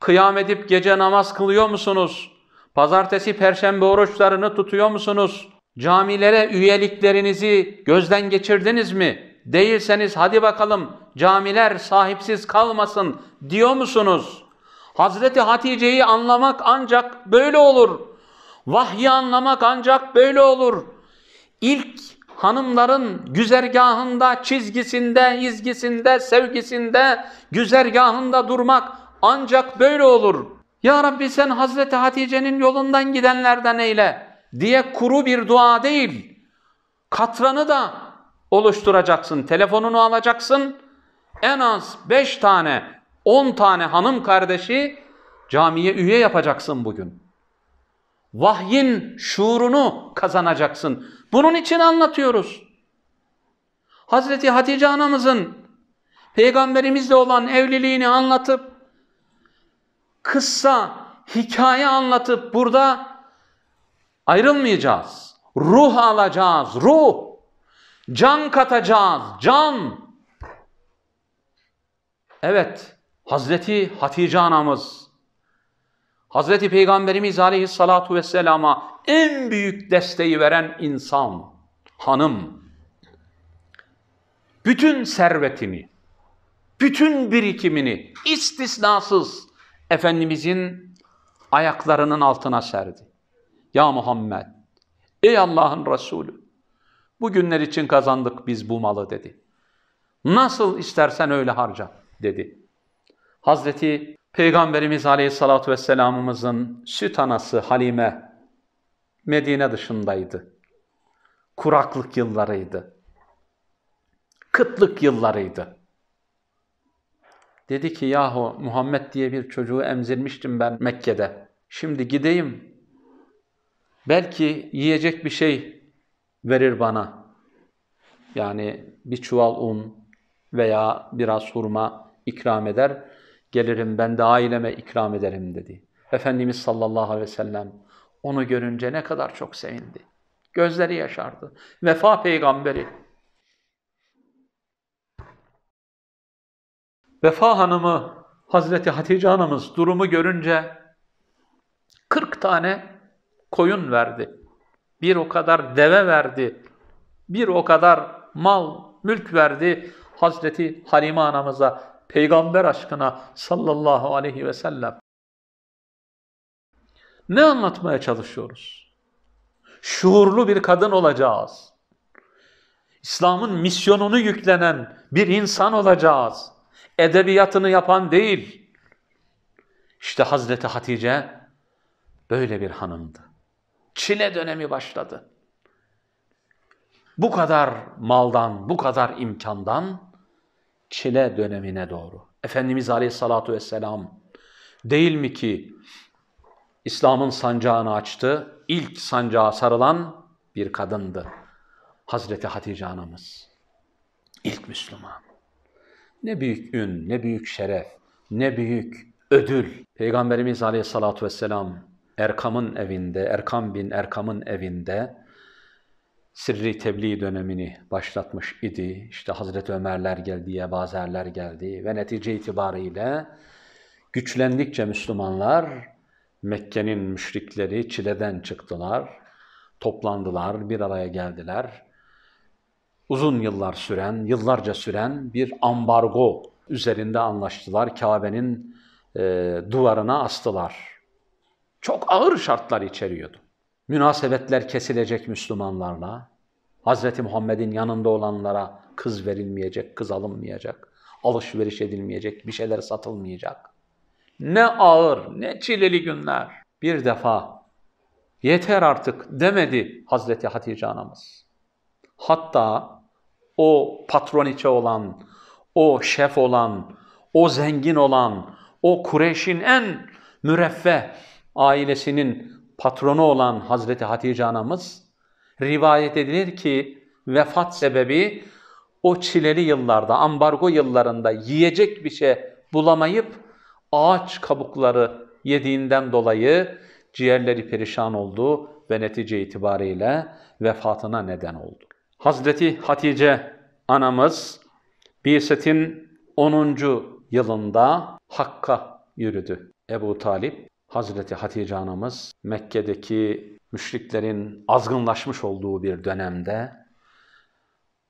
Kıyam edip gece namaz kılıyor musunuz? Pazartesi, perşembe oruçlarını tutuyor musunuz? Camilere üyeliklerinizi gözden geçirdiniz mi? Değilseniz hadi bakalım camiler sahipsiz kalmasın diyor musunuz? Hazreti Hatice'yi anlamak ancak böyle olur. Vahyi anlamak ancak böyle olur. İlk hanımların güzergahında, çizgisinde, izgisinde, sevgisinde, güzergahında durmak ancak böyle olur. Ya Rabbi sen Hazreti Hatice'nin yolundan gidenlerden eyle diye kuru bir dua değil. Katranı da oluşturacaksın. Telefonunu alacaksın. En az beş tane, on tane hanım kardeşi camiye üye yapacaksın bugün. Vahyin şuurunu kazanacaksın. Bunun için anlatıyoruz. Hazreti Hatice anamızın peygamberimizle olan evliliğini anlatıp kıssa, hikaye anlatıp burada Ayrılmayacağız. Ruh alacağız. Ruh. Can katacağız. Can. Evet. Hazreti Hatice anamız. Hazreti Peygamberimiz aleyhissalatu vesselama en büyük desteği veren insan. Hanım. Bütün servetini, bütün birikimini istisnasız Efendimizin ayaklarının altına serdi. Ya Muhammed, ey Allah'ın Resulü, bugünler için kazandık biz bu malı dedi. Nasıl istersen öyle harca dedi. Hazreti Peygamberimiz Aleyhisselatü Vesselam'ımızın süt anası Halime Medine dışındaydı. Kuraklık yıllarıydı. Kıtlık yıllarıydı. Dedi ki yahu Muhammed diye bir çocuğu emzirmiştim ben Mekke'de. Şimdi gideyim Belki yiyecek bir şey verir bana. Yani bir çuval un veya biraz hurma ikram eder. Gelirim ben de aileme ikram ederim dedi. Efendimiz sallallahu aleyhi ve sellem onu görünce ne kadar çok sevindi. Gözleri yaşardı. Vefa peygamberi. Vefa hanımı Hazreti Hatice hanımız durumu görünce 40 tane koyun verdi. Bir o kadar deve verdi. Bir o kadar mal, mülk verdi. Hazreti Halime anamıza, peygamber aşkına sallallahu aleyhi ve sellem. Ne anlatmaya çalışıyoruz? Şuurlu bir kadın olacağız. İslam'ın misyonunu yüklenen bir insan olacağız. Edebiyatını yapan değil. İşte Hazreti Hatice böyle bir hanımdı çile dönemi başladı. Bu kadar maldan, bu kadar imkandan çile dönemine doğru. Efendimiz Aleyhissalatu vesselam değil mi ki İslam'ın sancağını açtı, ilk sancağa sarılan bir kadındı. Hazreti Hatice anamız. İlk Müslüman. Ne büyük ün, ne büyük şeref, ne büyük ödül. Peygamberimiz Aleyhissalatu vesselam Erkam'ın evinde, Erkam bin Erkam'ın evinde sirri tebliğ dönemini başlatmış idi. İşte Hazreti Ömerler geldi, Yebazerler geldi ve netice itibariyle güçlendikçe Müslümanlar Mekke'nin müşrikleri çileden çıktılar, toplandılar, bir araya geldiler. Uzun yıllar süren, yıllarca süren bir ambargo üzerinde anlaştılar. Kabe'nin e, duvarına astılar çok ağır şartlar içeriyordu. Münasebetler kesilecek Müslümanlarla, Hz. Muhammed'in yanında olanlara kız verilmeyecek, kız alınmayacak, alışveriş edilmeyecek, bir şeyler satılmayacak. Ne ağır, ne çileli günler. Bir defa yeter artık demedi Hazreti Hatice anamız. Hatta o patroniçe olan, o şef olan, o zengin olan, o Kureyş'in en müreffeh, ailesinin patronu olan Hazreti Hatice anamız rivayet edilir ki vefat sebebi o çileli yıllarda, ambargo yıllarında yiyecek bir şey bulamayıp ağaç kabukları yediğinden dolayı ciğerleri perişan oldu ve netice itibariyle vefatına neden oldu. Hazreti Hatice anamız birsetin 10. yılında Hakk'a yürüdü. Ebu Talip Hazreti Hatice anamız Mekke'deki müşriklerin azgınlaşmış olduğu bir dönemde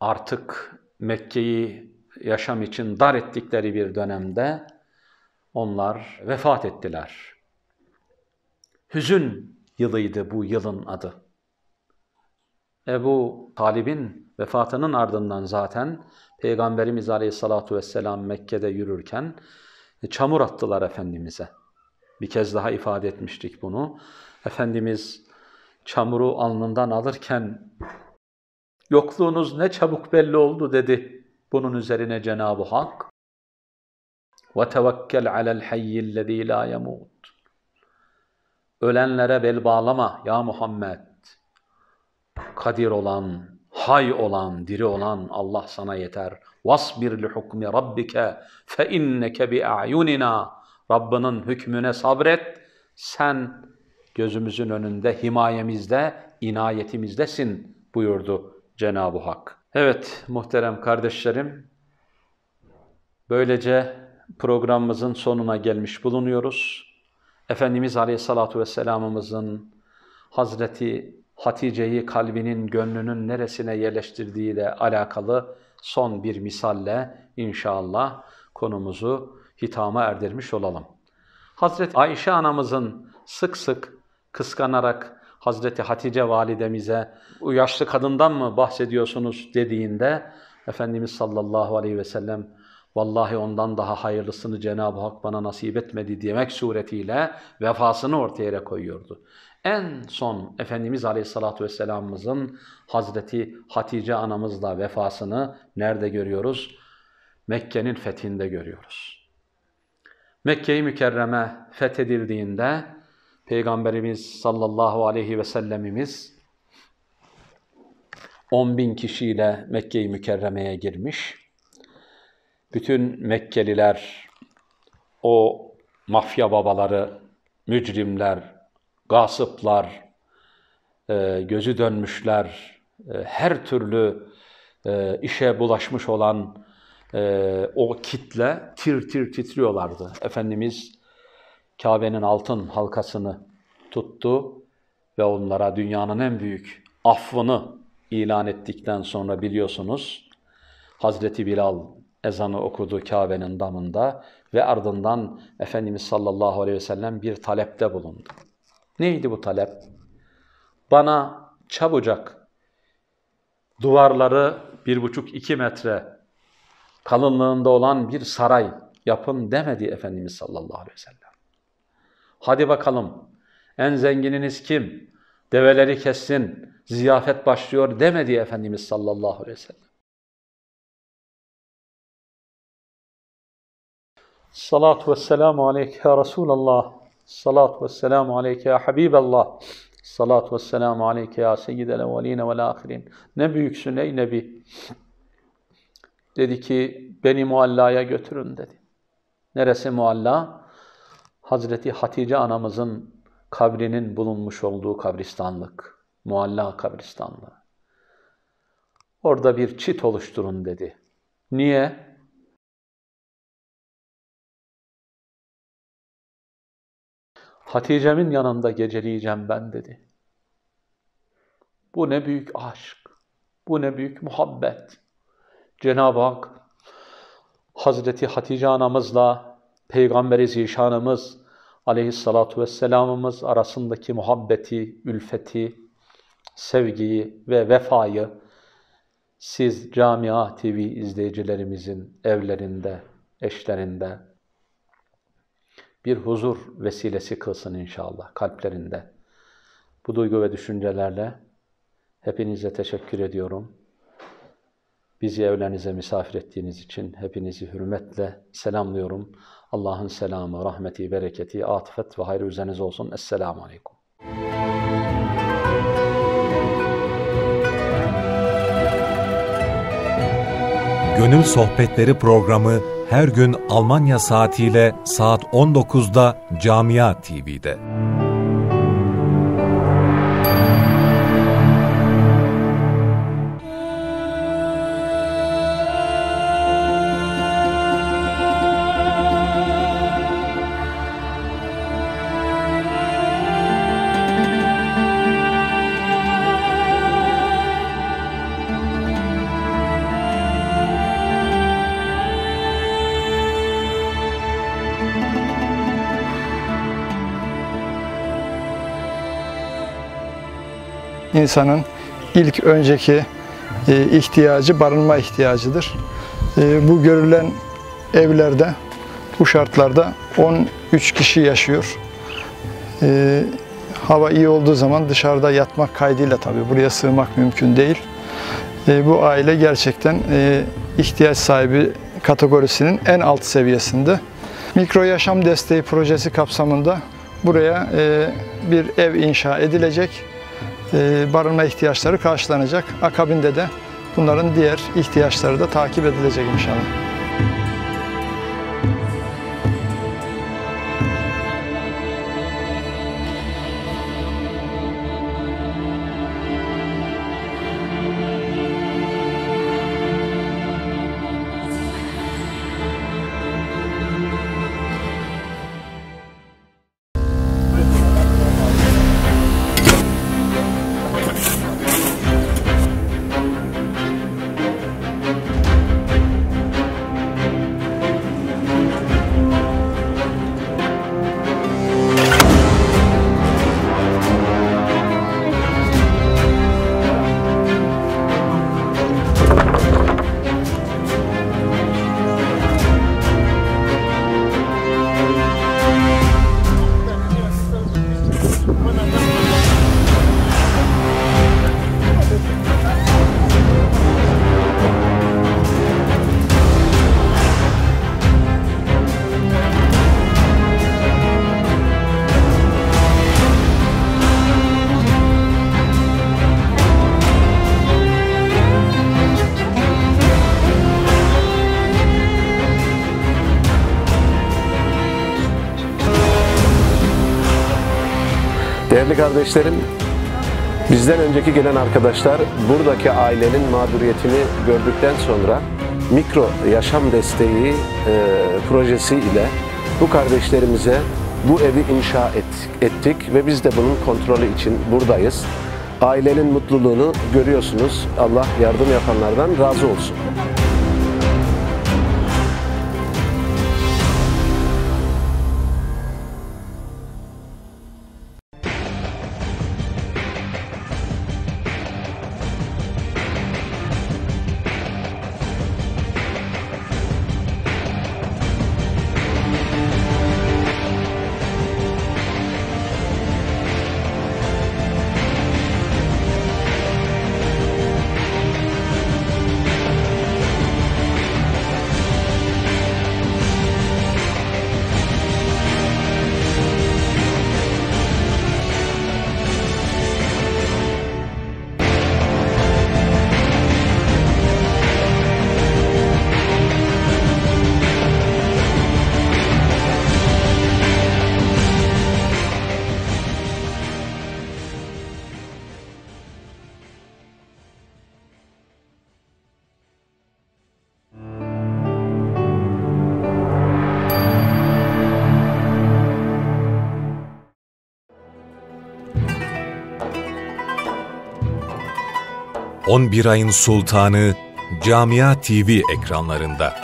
artık Mekke'yi yaşam için dar ettikleri bir dönemde onlar vefat ettiler. Hüzün yılıydı bu yılın adı. Ebu Talib'in vefatının ardından zaten Peygamberimiz Aleyhisselatü Vesselam Mekke'de yürürken çamur attılar Efendimiz'e. Bir kez daha ifade etmiştik bunu. Efendimiz çamuru alnından alırken yokluğunuz ne çabuk belli oldu dedi. Bunun üzerine Cenab-ı Hak ve tevekkel alel hayyillezî lâ yemût. Ölenlere bel bağlama ya Muhammed. Kadir olan, hay olan, diri olan Allah sana yeter. Vasbir li hukmi rabbike fe inneke bi a'yunina. Rabbinin hükmüne sabret. Sen gözümüzün önünde, himayemizde, inayetimizdesin buyurdu Cenab-ı Hak. Evet muhterem kardeşlerim, böylece programımızın sonuna gelmiş bulunuyoruz. Efendimiz Aleyhisselatü Vesselam'ımızın Hazreti Hatice'yi kalbinin, gönlünün neresine yerleştirdiğiyle alakalı son bir misalle inşallah konumuzu hitama erdirmiş olalım. Hazreti Ayşe anamızın sık sık kıskanarak Hazreti Hatice validemize o yaşlı kadından mı bahsediyorsunuz dediğinde Efendimiz sallallahu aleyhi ve sellem vallahi ondan daha hayırlısını Cenab-ı Hak bana nasip etmedi demek suretiyle vefasını ortaya koyuyordu. En son Efendimiz Aleyhisselatü Vesselam'ımızın Hazreti Hatice anamızla vefasını nerede görüyoruz? Mekke'nin fethinde görüyoruz. Mekke-i Mükerreme fethedildiğinde Peygamberimiz sallallahu aleyhi ve sellemimiz 10 bin kişiyle Mekke-i Mükerreme'ye girmiş. Bütün Mekkeliler, o mafya babaları, mücrimler, gasıplar, e, gözü dönmüşler, e, her türlü e, işe bulaşmış olan e, o kitle tir tir titriyorlardı. Efendimiz Kabe'nin altın halkasını tuttu ve onlara dünyanın en büyük affını ilan ettikten sonra biliyorsunuz Hazreti Bilal ezanı okudu Kabe'nin damında ve ardından Efendimiz sallallahu aleyhi ve sellem bir talepte bulundu. Neydi bu talep? Bana çabucak duvarları bir buçuk iki metre kalınlığında olan bir saray yapın demedi Efendimiz sallallahu aleyhi ve sellem. Hadi bakalım en zengininiz kim? Develeri kessin, ziyafet başlıyor demedi Efendimiz sallallahu aleyhi ve sellem. Salatu ve selamu aleyke ya Resulallah. Salatu ve selamu aleyke ya Habiballah. Salatu ve selamu aleyke ya Seyyidel Evveline vel Ahirin. Ne büyüksün ey Nebi. Dedi ki beni muallaya götürün dedi. Neresi mualla? Hazreti Hatice anamızın kabrinin bulunmuş olduğu kabristanlık. Mualla kabristanlığı. Orada bir çit oluşturun dedi. Niye? Hatice'min yanında geceleyeceğim ben dedi. Bu ne büyük aşk, bu ne büyük muhabbet. Cenab-ı Hak Hazreti Hatice anamızla Peygamberi Zişanımız aleyhissalatu vesselamımız arasındaki muhabbeti, ülfeti, sevgiyi ve vefayı siz Camia TV izleyicilerimizin evlerinde, eşlerinde bir huzur vesilesi kılsın inşallah kalplerinde. Bu duygu ve düşüncelerle hepinize teşekkür ediyorum. Bizi evlerinize misafir ettiğiniz için hepinizi hürmetle selamlıyorum. Allah'ın selamı, rahmeti, bereketi, atıfet ve hayrı üzerinize olsun. Esselamu Aleyküm. Gönül Sohbetleri programı her gün Almanya saatiyle saat 19'da Camia TV'de. insanın ilk önceki e, ihtiyacı barınma ihtiyacıdır. E, bu görülen evlerde bu şartlarda 13 kişi yaşıyor. E, hava iyi olduğu zaman dışarıda yatmak kaydıyla tabii buraya sığmak mümkün değil. Bu aile gerçekten ihtiyaç sahibi kategorisinin en alt seviyesinde. Mikro Yaşam Desteği Projesi kapsamında buraya bir ev inşa edilecek. Ee, barınma ihtiyaçları karşılanacak. Akabinde de bunların diğer ihtiyaçları da takip edilecek inşallah. kardeşlerim, bizden önceki gelen arkadaşlar buradaki ailenin mağduriyetini gördükten sonra mikro yaşam desteği e, projesi ile bu kardeşlerimize bu evi inşa ettik ve biz de bunun kontrolü için buradayız. Ailenin mutluluğunu görüyorsunuz. Allah yardım yapanlardan razı olsun. Son bir ayın sultanı Camia TV ekranlarında.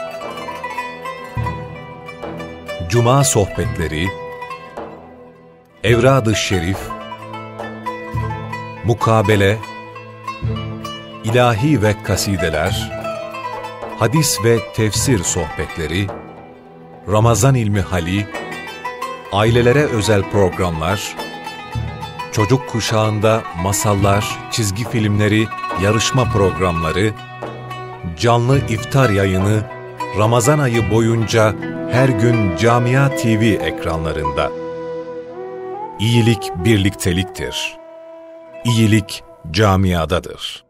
Cuma sohbetleri, Evrad-ı Şerif, Mukabele, İlahi ve kasideler, hadis ve tefsir sohbetleri, Ramazan ilmi hali, ailelere özel programlar, çocuk kuşağında masallar, çizgi filmleri yarışma programları, canlı iftar yayını Ramazan ayı boyunca her gün Camia TV ekranlarında. İyilik birlikteliktir. İyilik camiadadır.